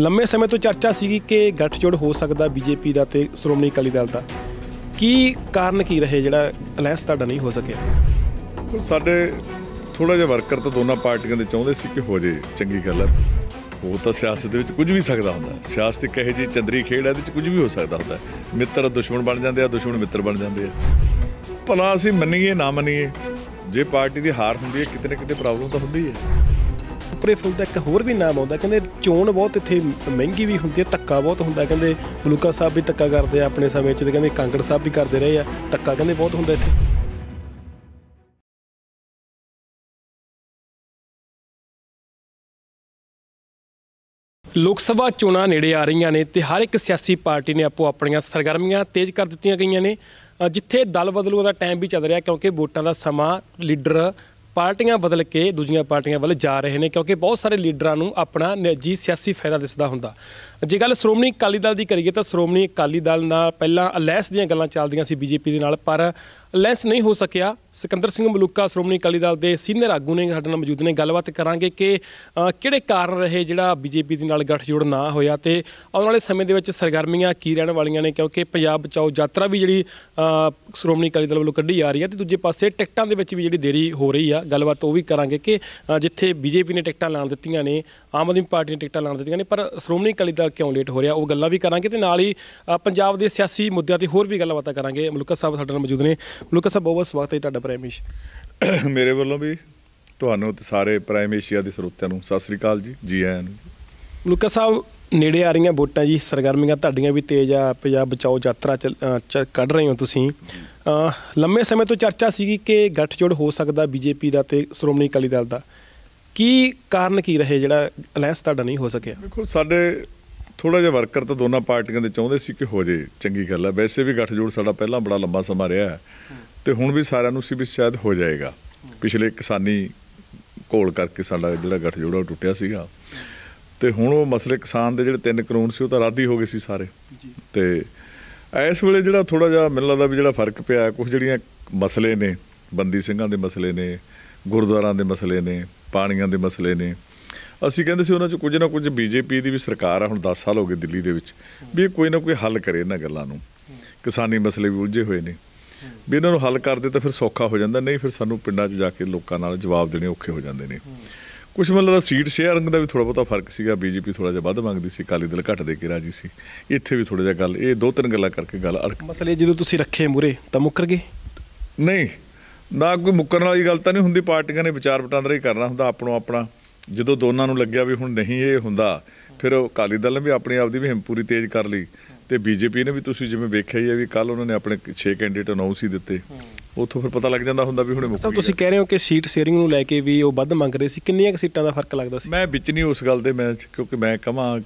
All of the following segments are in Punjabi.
ਲੰਮੇ ਸਮੇਂ ਤੋਂ ਚਰਚਾ ਸੀਗੀ ਕਿ ਗੱਠਜੋੜ ਹੋ ਸਕਦਾ ਬੀਜੇਪੀ ਦਾ ਤੇ ਸ਼੍ਰੋਮਣੀ ਅਕਾਲੀ ਦਲ ਦਾ ਕੀ ਕਾਰਨ ਕੀ ਰਹੇ ਜਿਹੜਾ ਅਲਾਈਅੰਸ ਤੁਹਾਡਾ ਨਹੀਂ ਹੋ ਸਕਿਆ ਸਾਡੇ ਥੋੜਾ ਜਿਹਾ ਵਰਕਰ ਤਾਂ ਦੋਨਾਂ ਪਾਰਟੀਆਂ ਦੇ ਚਾਹੁੰਦੇ ਸੀ ਕਿ ਹੋ ਜੇ ਚੰਗੀ ਗੱਲ ਹੈ ਉਹ ਤਾਂ ਸਿਆਸਤ ਦੇ ਵਿੱਚ ਕੁਝ ਵੀ ਸਕਦਾ ਹੁੰਦਾ ਸਿਆਸਤ ਇੱਕ ਇਹੋ ਜੀ ਚੰਦਰੀ ਖੇਡ ਹੈ ਇਹਦੇ ਵਿੱਚ ਕੁਝ ਵੀ ਹੋ ਸਕਦਾ ਹੁੰਦਾ ਮਿੱਤਰ ਦੁਸ਼ਮਣ ਬਣ ਜਾਂਦੇ ਆ ਦੁਸ਼ਮਣ ਮਿੱਤਰ ਬਣ ਜਾਂਦੇ ਆ ਭਲਾ ਅਸੀਂ ਮੰਨੀਏ ਨਾ ਮੰਨੀਏ ਜੇ ਪਾਰਟੀ ਦੀ ਹਾਰ ਹੁੰਦੀ ਹੈ ਕਿਤੇ ਨਾ ਕਿਤੇ ਪ੍ਰੋਬਲਮ ਤਾਂ ਹੁੰਦੀ ਹੈ ਫੁਕਰੇ ਫੁੱਲ ਦਾ ਇੱਕ ਹੋਰ ਵੀ ਨਾਮ ਆਉਂਦਾ ਕਹਿੰਦੇ ਚੋਣ ਬਹੁਤ ਇੱਥੇ ਮਹਿੰਗੀ ਵੀ ਹੁੰਦੀ ਹੈ ਧੱਕਾ ਬਹੁਤ ਹੁੰਦਾ ਕਹਿੰਦੇ ਬਲੂਕਾ ਸਾਹਿਬ ਵੀ ਧੱਕਾ ਕਰਦੇ ਆ ਆਪਣੇ ਸਮੇਂ 'ਚ ਤੇ ਕਹਿੰਦੇ ਕਾਂਗੜ ਸਾਹਿਬ ਵੀ ਕਰਦੇ ਰਹੇ ਆ ਧੱਕਾ ਕਹਿੰਦੇ ਬਹੁਤ ਹੁੰਦਾ ਇੱਥੇ ਲੋਕ ਸਭਾ ਚੋਣਾਂ ਨੇੜੇ ਆ ਰਹੀਆਂ ਨੇ ਤੇ ਹਰ ਇੱਕ ਸਿਆਸੀ ਪਾਰਟੀ ਨੇ ਆਪੋ ਆਪਣੀਆਂ ਸਰਗਰਮੀਆਂ ਤੇਜ਼ ਕਰ ਦਿੱਤੀਆਂ ਗਈਆਂ ਨੇ ਜਿੱਥੇ ਦਲ ਬਦਲੂ ਦਾ ਟਾਈਮ ਵੀ ਚੱਲ ਰਿਹਾ ਕਿਉਂਕਿ ਵੋਟਾਂ ਦਾ ਸਮਾਂ ਲੀਡਰ ਪਾਰਟੀਆਂ ਬਦਲ ਕੇ ਦੂਜੀਆਂ ਪਾਰਟੀਆਂ ਵੱਲ ਜਾ ਰਹੇ ਨੇ ਕਿਉਂਕਿ ਬਹੁਤ ਸਾਰੇ ਲੀਡਰਾਂ ਨੂੰ ਆਪਣਾ ਨਿੱਜੀ ਸਿਆਸੀ ਫਾਇਦਾ ਦਿਸਦਾ ਹੁੰਦਾ ਜੇ ਗੱਲ ਸ਼੍ਰੋਮਣੀ ਅਕਾਲੀ ਦਲ ਦੀ ਕਰੀਏ ਤਾਂ ਸ਼੍ਰੋਮਣੀ ਅਕਾਲੀ ਦਲ ਨਾਲ ਪਹਿਲਾਂ ਅਲੈਂਸ ਦੀਆਂ ਗੱਲਾਂ ਚੱਲਦੀਆਂ ਸੀ ਬੀਜੇਪੀ ਦੇ ਨਾਲ ਪਰ ਅਲੈਂਸ ਨਹੀਂ ਹੋ ਸਕਿਆ ਸਿਕੰਦਰ ਸਿੰਘ ਮਲੂਕਾ ਸ਼੍ਰੋਮਣੀ ਅਕਾਲੀ ਦਲ ਦੇ ਸੀਨੀਅਰ ਆਗੂ ਨੇ ਸਾਡੇ ਨਾਲ ਮੌਜੂਦ ਨੇ ਗੱਲਬਾਤ ਕਰਾਂਗੇ ਕਿ ਕਿਹੜੇ ਕਾਰਨ ਰਹੇ ਜਿਹੜਾ ਬੀਜੇਪੀ ਦੇ ਨਾਲ ਗੱਠਜੋੜ ਨਾ ਹੋਇਆ ਤੇ ਆਉਣ ਵਾਲੇ ਸਮੇਂ ਦੇ ਵਿੱਚ ਸਰਗਰਮੀਆਂ ਕੀ ਰਹਿਣ ਵਾਲੀਆਂ ਨੇ ਕਿਉਂਕਿ ਪੰਜਾਬ ਬਚਾਓ ਯਾਤਰਾ ਵੀ ਜਿਹੜੀ ਸ਼੍ਰੋਮਣੀ ਅਕਾਲੀ ਦਲ ਵੱਲੋਂ ਕੱਢੀ ਜਾ ਰਹੀ ਹੈ ਤੇ ਦੂਜੇ ਪਾਸੇ ਟਿਕਟਾਂ ਦੇ ਵਿੱਚ ਵੀ ਜਿਹੜੀ ਦੇਰੀ ਹੋ ਰਹੀ ਆ ਗੱਲਬਾਤ ਉਹ ਵੀ ਕਰਾਂਗੇ ਕਿ ਜਿੱਥੇ ਬੀਜੇਪੀ ਨੇ ਟਿਕਟਾਂ ਲਾਣ ਦਿੱਤੀਆਂ ਨੇ ਆਮ ਆਦਮੀ ਪਾਰਟੀ ਨੇ ਟਿਕਟਾਂ ਲਾਣ ਦਿੱਤੀਆਂ ਨੇ ਪਰ ਸ਼੍ਰੋਮਣੀ ਅਕਾਲੀ ਦਲ ਕਿਉਂ ਲੇਟ ਹੋ ਰਿਹਾ ਉਹ ਗੱਲਾਂ ਵੀ ਕਰਾਂਗੇ ਤੇ ਨਾਲ ਹੀ ਪੰਜਾਬ ਦੇ ਸਿਆਸੀ ਮੁੱਦਿਆਂ ਤੇ ਹੋਰ ਵੀ ਗੱਲਬਾਤਾਂ ਕਰਾਂਗੇ ਮਲੂਕਾ ਸਾਹਿਬ ਸਾਡੇ ਨਾਲ ਮੌਜੂਦ ਨੇ ਮਲੂਕਾ ਸਾਹਿਬ ਬਹੁਤ ਬਹੁਤ ਸਵਾਗਤ ਹੈ ਤੁਹਾਡਾ ਪ੍ਰਾਈਮੇਸ਼ ਮੇਰੇ ਵੱਲੋਂ ਵੀ ਤੁਹਾਨੂੰ ਤੇ ਸਾਰੇ ਪ੍ਰਾਈਮ ਏਸ਼ੀਆ ਦੇ ਸਰੋਤਿਆਂ ਨੂੰ ਸਤਿ ਸ੍ਰੀ ਅਕਾਲ ਜੀ ਜੀ ਆਇਆਂ ਨੂੰ ਮਲੂਕਾ ਸਾਹਿਬ ਨੇੜੇ ਆ ਰਹੀਆਂ ਵੋਟਾਂ ਜੀ ਸਰਗਰਮੀਆਂ ਤੁਹਾਡੀਆਂ ਵੀ ਤੇਜ਼ ਆ ਪੰਜਾਬ ਬਚਾਓ ਯਾਤਰਾ ਕੱਢ ਰਹੇ ਹੋ ਤੁਸੀਂ ਲੰਮੇ ਸਮੇਂ ਤੋਂ ਚਰਚਾ ਸੀ ਕਿ ਗੱਠਜੋੜ ਹੋ ਸਕਦਾ ਬੀਜੇਪੀ ਦਾ ਤੇ ਸ਼੍ਰੋਮਣੀ ਅਕਾਲੀ ਦਲ ਦਾ ਕੀ ਕਾਰਨ ਕੀ ਰਹੇ ਜਿਹੜਾ ਅਲਾਈਅੰਸ ਤੁਹਾਡਾ ਨਹੀਂ ਹੋ ਸਕਿਆ ਬਿਲਕੁਲ ਸਾਡੇ ਥੋੜਾ ਜਿਹਾ ਵਰਕਰ ਤਾਂ ਦੋਨਾਂ ਪਾਰਟੀਆਂ ਦੇ ਚਾਹੁੰਦੇ ਸੀ ਕਿ ਹੋ ਜੇ ਚੰਗੀ ਗੱਲ ਹੈ ਵੈਸੇ ਵੀ ਗੱਠਜੋੜ ਸਾਡਾ ਪਹਿਲਾਂ ਬੜਾ ਲੰਬਾ ਸਮਾਂ ਰਿਹਾ ਤੇ ਹੁਣ ਵੀ ਸਾਰਿਆਂ ਨੂੰ ਸੀ ਵੀ ਸ਼ਾਇਦ ਹੋ ਜਾਏਗਾ ਪਿਛਲੇ ਕਿਸਾਨੀ ਘੋਲ ਕਰਕੇ ਸਾਡਾ ਜਿਹੜਾ ਗੱਠਜੋੜ ਉਹ ਟੁੱਟਿਆ ਸੀਗਾ ਤੇ ਹੁਣ ਉਹ ਮਸਲੇ ਕਿਸਾਨ ਦੇ ਜਿਹੜੇ ਤਿੰਨ ਕਰੋੜ ਸੀ ਉਹ ਤਾਂ ਰਾਦੀ ਹੋ ਗਏ ਸੀ ਸਾਰੇ ਤੇ ਇਸ ਵੇਲੇ ਜਿਹੜਾ ਥੋੜਾ ਜਿਹਾ ਮੈਨੂੰ ਲੱਗਦਾ ਵੀ ਜਿਹੜਾ ਫਰਕ ਪਿਆ ਕੁਝ ਜਿਹੜੀਆਂ ਮਸਲੇ ਨੇ ਬੰਦੀ ਸਿੰਘਾਂ ਦੇ ਮਸਲੇ ਨੇ ਗੁਰਦੁਆਰਾਂ ਦੇ ਮਸਲੇ ਨੇ ਪਾਣੀਆਂ ਦੇ ਮਸਲੇ ਨੇ ਅਸੀਂ ਕਹਿੰਦੇ ਸੀ ਉਹਨਾਂ ਚ ਕੁਝ ਨਾ ਕੁਝ ਬੀਜੇਪੀ ਦੀ ਵੀ ਸਰਕਾਰ ਆ ਹੁਣ 10 ਸਾਲ ਹੋ ਗਏ ਦਿੱਲੀ ਦੇ ਵਿੱਚ ਵੀ ਕੋਈ ਨਾ ਕੋਈ ਹੱਲ ਕਰੇ ਇਹਨਾਂ ਗੱਲਾਂ ਨੂੰ ਕਿਸਾਨੀ ਮਸਲੇ ਵੀ ਉਲਝੇ ਹੋਏ ਨੇ ਵੀ ਇਹਨਾਂ ਨੂੰ ਹੱਲ ਕਰ ਦੇ ਤਾਂ ਫਿਰ ਸੌਖਾ ਹੋ ਜਾਂਦਾ ਨਹੀਂ ਫਿਰ ਸਾਨੂੰ ਪਿੰਡਾਂ 'ਚ ਜਾ ਕੇ ਲੋਕਾਂ ਨਾਲ ਜਵਾਬ ਦੇਣੇ ਔਖੇ ਹੋ ਜਾਂਦੇ ਨੇ ਕੁਝ ਮਤਲਬ ਦਾ ਸੀਟ ਸ਼ੇਅਰਿੰਗ ਦਾ ਵੀ ਥੋੜਾ ਬਹੁਤਾ ਫਰਕ ਸੀਗਾ ਬੀਜੇਪੀ ਥੋੜਾ ਜਿਹਾ ਵੱਧ ਮੰਗਦੀ ਸੀ ਕਾਲੀ ਦਲ ਘੱਟ ਦੇ ਕੇ ਰਾਜੀ ਸੀ ਇੱਥੇ ਵੀ ਥੋੜਾ ਜਿਹਾ ਗੱਲ ਇਹ ਦੋ ਤਿੰਨ ਗੱਲਾਂ ਕਰਕੇ ਗੱਲ ਅੜਕ ਮਸਲੇ ਜਦੋਂ ਤੁਸੀਂ ਰੱਖੇ ਮੂਰੇ ਤਾਂ ਮੁੱਕਰ ਗਏ ਨਹੀਂ ਨਾ ਕੋਈ ਮੁੱਕਰਨ ਵਾਲੀ ਗੱਲ ਤਾਂ ਨਹੀਂ ਹੁੰਦੀ ਪਾਰਟੀਆਂ ਨੇ ਵਿਚਾਰ ਵਟਾਂਦਰਾ ਹੀ ਕਰਨਾ ਹੁੰਦਾ ਆਪਣੋ ਆਪਣਾ ਜਦੋਂ ਦੋਨਾਂ ਨੂੰ ਲੱਗਿਆ ਵੀ ਹੁਣ ਨਹੀਂ ਇਹ ਹੁੰਦਾ ਫਿਰ ਅਕਾਲੀ ਦਲ ਨੇ ਵੀ ਆਪਣੀ ਆਪਦੀ ਵੀ ਹਿੰਮ ਪੂਰੀ ਤੇਜ਼ ਕਰ ਲਈ ਤੇ ਬੀਜੇਪੀ ਨੇ ਵੀ ਤੁਸੀਂ ਜਿਵੇਂ ਵੇਖਿਆ ਹੀ ਹੈ ਵੀ ਕੱਲ ਉਹਨਾਂ ਨੇ ਆਪਣੇ 6 ਕੈਂਡੀਡੇਟ ਅਨਾਉਂਸ ਹੀ ਦਿੱਤੇ ਉੱਥੋਂ ਫਿਰ ਪਤਾ ਲੱਗ ਜਾਂਦਾ ਹੁੰਦਾ ਵੀ ਹੁਣੇ ਮੁੱਕ ਗਿਆ ਤੁਸੀਂ ਕਹਿ ਰਹੇ ਹੋ ਕਿ ਸੀਟ ਸ਼ੇਅਰਿੰਗ ਨੂੰ ਲੈ ਕੇ ਵੀ ਉਹ ਵੱਧ ਮੰਗ ਰਹੇ ਸੀ ਕਿੰਨੀਆਂ ਕਿ ਸੀਟਾਂ ਦਾ ਫਰਕ ਲੱਗਦਾ ਸੀ ਮੈਂ ਵਿੱਚ ਨਹੀਂ ਉਸ ਗੱਲ ਦੇ ਮੈਂ ਕਿਉਂਕਿ ਮੈਂ ਕਹਾਂ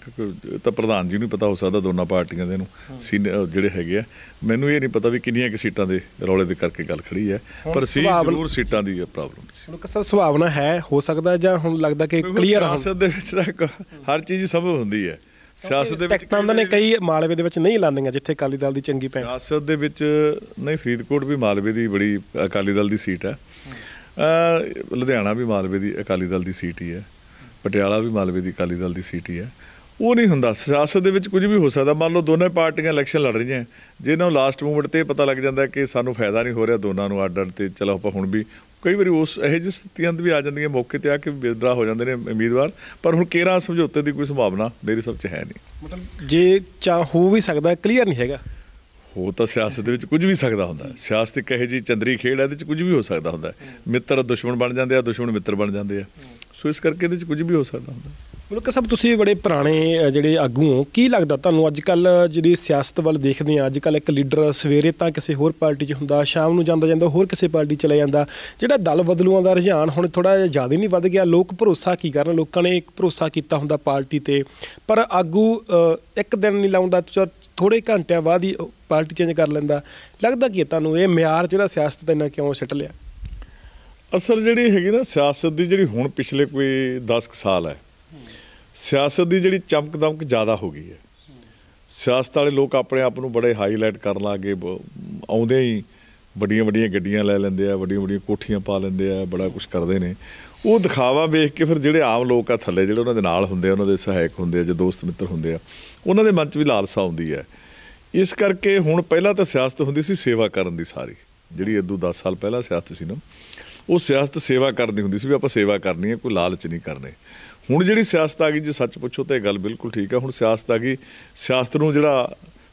ਤਾਂ ਪ੍ਰਧਾਨ ਜੀ ਨੂੰ ਪਤਾ ਹੋ ਸਕਦਾ ਦੋਨਾਂ ਪਾਰਟੀਆਂ ਦੇ ਨੂੰ ਜਿਹੜੇ ਹੈਗੇ ਆ ਮੈਨੂੰ ਇਹ ਨਹੀਂ ਪਤਾ ਵੀ ਕਿੰਨੀਆਂ ਕਿ ਸੀਟਾਂ ਦੇ ਰੌਲੇ ਦੇ ਕਰਕੇ ਗੱਲ ਖੜੀ ਹੈ ਪਰ ਸੀ ਜ਼ਰੂਰ ਸੀਟਾਂ ਦੀ ਹੈ ਪ੍ਰੋਬਲਮ ਸੀ ਹੁਣ ਕਿਸਾ ਸੁਭਾਵਨਾ ਹੈ ਹੋ ਸਕਦਾ ਜਾਂ ਹੁਣ ਲੱਗਦਾ ਕਿ ਕਲੀਅਰ ਸਿਆਸਤ ਦੇ ਵਿੱਚ ਤਾਂ ਹਰ ਚੀਜ਼ ਸੰਭਵ ਹੁੰਦੀ ਹੈ ਸਿਆਸਤ ਦੇ ਵਿੱਚ ਟੈਕਟਾਂ ਉਹਨਾਂ ਨੇ ਕਈ ਮਾਲਵੇ ਦੇ ਵਿੱਚ ਨਹੀਂ ਲਾਨੀਆਂ ਜਿੱਥੇ ਅਕਾਲੀ ਦਲ ਦੀ ਚੰਗੀ ਪੈਣ ਸਿਆਸਤ ਦੇ ਵਿੱਚ ਨਹੀਂ ਫਰੀਦਕੋਟ ਵੀ ਮਾਲਵੇ ਦੀ ਬੜੀ ਅਕਾਲੀ ਦਲ ਦੀ ਸੀਟ ਹੈ ਲੁਧਿਆਣਾ ਵੀ ਮਾਲਵੇ ਦੀ ਅਕਾਲੀ ਦਲ ਦੀ ਸੀਟ ਹੀ ਹੈ ਪਟਿਆਲਾ ਵੀ ਮਾਲਵੇ ਦੀ ਅਕਾਲੀ ਦਲ ਦੀ ਸੀਟ ਹੀ ਹੈ ਉਹ ਨਹੀਂ ਹੁੰਦਾ ਸਿਆਸਤ ਦੇ ਵਿੱਚ ਕੁਝ ਵੀ ਹੋ ਸਕਦਾ ਮੰਨ ਲਓ ਦੋਨੇ ਪਾਰਟੀਆਂ ਇਲੈਕਸ਼ਨ ਲੜ ਰਹੀਆਂ ਜਿਹਨਾਂ ਨੂੰ ਲਾਸਟ ਮੂਮੈਂਟ ਤੇ ਪਤਾ ਲੱਗ ਜਾਂਦਾ ਕਿ ਸਾਨੂੰ ਫਾਇਦਾ ਨਹੀਂ ਹੋ ਰਿਹਾ ਦੋਨਾਂ ਨੂੰ ਆਰਡਰ ਤੇ ਚਲੋ ਆਪਾਂ ਹੁਣ ਵੀ ਕਈ ਵਾਰੀ ਉਸ ਇਹ ਜਿਹੀ ਸਥਿਤੀਆਂ ਵੀ ਆ ਜਾਂਦੀਆਂ ਮੌਕੇ ਤੇ ਆ ਕੇ ਵਿਦਰਾ ਹੋ ਜਾਂਦੇ ਨੇ ਉਮੀਦਵਾਰ ਪਰ ਹੁਣ ਕੇਰਾ ਸਮਝੌਤੇ ਦੀ ਕੋਈ ਸੰਭਾਵਨਾ ਮੇਰੀ ਸਭ ਚ ਹੈ ਨਹੀਂ ਮਤਲਬ ਜੇ ਚਾ ਹੋ ਵੀ ਸਕਦਾ ਕਲੀਅਰ ਨਹੀਂ ਹੈਗਾ ਹੋ ਤਾਂ ਸਿਆਸਤ ਦੇ ਵਿੱਚ ਕੁਝ ਵੀ ਸਕਦਾ ਹੁੰਦਾ ਸਿਆਸਤ ਇੱਕ ਇਹ ਜੀ ਚੰਦਰੀ ਖੇਡ ਹੈ ਇਹਦੇ ਵਿੱਚ ਕੁਝ ਵੀ ਹੋ ਸਕਦਾ ਹੁੰਦਾ ਮਿੱਤਰ ਦੁਸ਼ਮਣ ਬਣ ਜਾਂਦੇ ਆ ਦੁਸ਼ਮਣ ਮਿੱਤਰ ਬਣ ਜਾਂਦੇ ਆ ਸੋ ਇਸ ਕਰਕੇ ਇਹਦੇ ਵਿੱਚ ਕੁਝ ਵੀ ਹੋ ਸਕਦਾ ਹੁੰਦਾ ਮੁਲਕ ਸਾਹਿਬ ਤੁਸੀਂ ਵੀ ਬੜੇ ਪੁਰਾਣੇ ਜਿਹੜੇ ਆਗੂ ਹੋ ਕੀ ਲੱਗਦਾ ਤੁਹਾਨੂੰ ਅੱਜ ਕੱਲ ਜਿਹੜੀ ਸਿਆਸਤ ਵੱਲ ਦੇਖਦੇ ਆ ਅੱਜ ਕੱਲ ਇੱਕ ਲੀਡਰ ਸਵੇਰੇ ਤਾਂ ਕਿਸੇ ਹੋਰ ਪਾਰਟੀ 'ਚ ਹੁੰਦਾ ਸ਼ਾਮ ਨੂੰ ਜਾਂਦਾ ਜਾਂਦਾ ਹੋਰ ਕਿਸੇ ਪਾਰਟੀ ਚਲਾ ਜਾਂਦਾ ਜਿਹੜਾ ਦਲ ਬਦਲੂਆਂ ਦਾ ਰੁਝਾਨ ਹੁਣ ਥੋੜਾ ਜ਼ਿਆਦਾ ਨਹੀਂ ਵੱਧ ਗਿਆ ਲੋਕ ਭਰੋਸਾ ਕੀ ਕਰਨ ਲੋਕਾਂ ਨੇ ਇੱਕ ਭਰੋਸਾ ਕੀਤਾ ਹੁੰਦਾ ਪਾਰਟੀ ਤੇ ਪਰ ਆਗੂ ਇੱਕ ਦਿਨ ਨਹੀਂ ਲਾਉਂਦਾ ਥੋੜੇ ਘੰਟਿਆਂ ਬਾਅਦ ਹੀ ਪਾਰਟੀ ਚੇਂਜ ਕਰ ਲੈਂਦਾ ਲੱਗਦਾ ਕੀ ਤੁਹਾਨੂੰ ਇਹ ਮਿਆਰ ਜਿਹੜਾ ਸਿਆਸਤ ਦਾ ਇਹਨਾਂ ਕਿਉਂ ਸਿੱਟ ਲਿਆ ਅਸਲ ਜਿਹੜੀ ਹੈਗੀ ਨਾ ਸਿਆਸਤ ਦੀ ਜਿਹੜੀ ਹੁਣ ਪਿਛਲੇ ਕੋਈ 10 ਸਾਲ ਹੈ ਸਿਆਸਤ ਦੀ ਜਿਹੜੀ ਚਮਕ ਦਮਕ ਜ਼ਿਆਦਾ ਹੋ ਗਈ ਹੈ ਸਿਆਸਤ ਵਾਲੇ ਲੋਕ ਆਪਣੇ ਆਪ ਨੂੰ ਬੜੇ ਹਾਈਲਾਈਟ ਕਰਨ ਲੱਗੇ ਆਉਂਦੇ ਹੀ ਵੱਡੀਆਂ ਵੱਡੀਆਂ ਗੱਡੀਆਂ ਲੈ ਲੈਂਦੇ ਆ ਵੱਡੀਆਂ ਵੱਡੀਆਂ ਕੋਠੀਆਂ ਪਾ ਲੈਂਦੇ ਆ ਬੜਾ ਕੁਝ ਕਰਦੇ ਨੇ ਉਹ ਦਿਖਾਵਾ ਵੇਖ ਕੇ ਫਿਰ ਜਿਹੜੇ ਆਮ ਲੋਕ ਆ ਥੱਲੇ ਜਿਹੜੇ ਉਹਨਾਂ ਦੇ ਨਾਲ ਹੁੰਦੇ ਆ ਉਹਨਾਂ ਦੇ ਸਹਾਇਕ ਹੁੰਦੇ ਆ ਜੋ ਦੋਸਤ ਮਿੱਤਰ ਹੁੰਦੇ ਆ ਉਹਨਾਂ ਦੇ ਮਨ 'ਚ ਵੀ ਲਾਲਸਾ ਆਉਂਦੀ ਹੈ ਇਸ ਕਰਕੇ ਹੁਣ ਪਹਿਲਾਂ ਤਾਂ ਸਿਆਸਤ ਹੁੰਦੀ ਸੀ ਸੇਵਾ ਕਰਨ ਦੀ ਸਾਰੀ ਜਿਹੜੀ ਇਦੋਂ 10 ਸਾਲ ਪਹਿਲਾਂ ਸਿਆਸਤ ਸੀ ਨਾ ਉਹ ਸਿਆਸਤ ਸੇਵਾ ਕਰਨੀ ਹੁੰਦੀ ਸੀ ਵੀ ਆਪਾਂ ਸੇਵਾ ਕਰਨੀ ਹੈ ਕੋਈ ਲਾਲਚ ਨਹੀਂ ਕਰਨੇ ਹੁਣ ਜਿਹੜੀ ਸਿਆਸਤ ਆ ਗਈ ਜੇ ਸੱਚ ਪੁੱਛੋ ਤਾਂ ਇਹ ਗੱਲ ਬਿਲਕੁਲ ਠੀਕ ਹੈ ਹੁਣ ਸਿਆਸਤ ਆ ਗਈ ਸਿਆਸਤ ਨੂੰ ਜਿਹੜਾ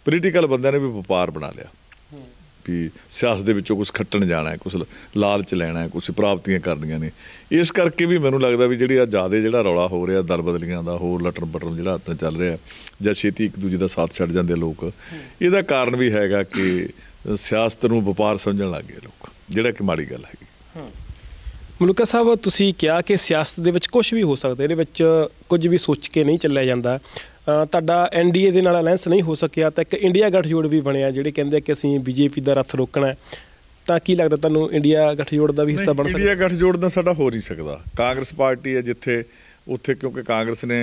ਪੋਲੀਟੀਕਲ ਬੰਦਿਆਂ ਨੇ ਵੀ ਵਪਾਰ ਬਣਾ ਲਿਆ ਵੀ ਸਿਆਸਤ ਦੇ ਵਿੱਚੋਂ ਕੁਝ ਖੱਟਣ ਜਾਣਾ ਹੈ ਕੁਝ ਲਾਲਚ ਲੈਣਾ ਹੈ ਕੁਝ ਪ੍ਰਾਪਤੀਆਂ ਕਰਨੀਆਂ ਨੇ ਇਸ ਕਰਕੇ ਵੀ ਮੈਨੂੰ ਲੱਗਦਾ ਵੀ ਜਿਹੜੀ ਆ ਜਾਦੇ ਜਿਹੜਾ ਰੌਲਾ ਹੋ ਰਿਹਾ ਦਰ ਬਦਲੀਆਂ ਦਾ ਹੋਰ ਲਟਰ ਬਟਰ ਜਿਹੜਾ ਆਪਣੇ ਚੱਲ ਰਿਹਾ ਜਾਂ ਛੇਤੀ ਇੱਕ ਦੂਜੇ ਦਾ ਸਾਥ ਛੱਡ ਜਾਂਦੇ ਲੋਕ ਇਹਦਾ ਕਾਰਨ ਵੀ ਹੈਗਾ ਕਿ ਸਿਆਸਤ ਨੂੰ ਵਪਾਰ ਸਮਝਣ ਲੱਗ ਗਏ ਲੋਕ ਜਿਹੜਾ ਕਿ ਮਾੜੀ ਗੱਲ ਹੈ ਮਲੂਕਾ ਸਾਹਿਬ ਤੁਸੀਂ ਕਿਹਾ ਕਿ ਸਿਆਸਤ ਦੇ ਵਿੱਚ ਕੁਝ ਵੀ ਹੋ ਸਕਦਾ ਇਹਦੇ ਵਿੱਚ ਕੁਝ ਵੀ ਸੋਚ ਕੇ ਨਹੀਂ ਚੱਲਿਆ ਜਾਂਦਾ ਤੁਹਾਡਾ ਐਨਡੀਏ ਦੇ ਨਾਲ ਅਲਾਈਅੰਸ ਨਹੀਂ ਹੋ ਸਕਿਆ ਤਾਂ ਇੱਕ ਇੰਡੀਆ ਜੋੜ ਵੀ ਬਣਿਆ ਜਿਹੜੇ ਕਹਿੰਦੇ ਕਿ ਅਸੀਂ ਬੀਜੇਪੀ ਦਾ ਰੱਥ ਰੋਕਣਾ ਹੈ ਤਾਂ ਕੀ ਲੱਗਦਾ ਤੁਹਾਨੂੰ ਇੰਡੀਆ ਜੋੜ ਦਾ ਵੀ ਹਿੱਸਾ ਬਣ ਸਕਦਾ ਇੰਡੀਆ ਗੱਠਜੋੜ ਦਾ ਸਾਡਾ ਹੋ ਨਹੀਂ ਸਕਦਾ ਕਾਂਗਰਸ ਪਾਰਟੀ ਹੈ ਜਿੱਥੇ ਉੱਥੇ ਕਿਉਂਕਿ ਕਾਂਗਰਸ ਨੇ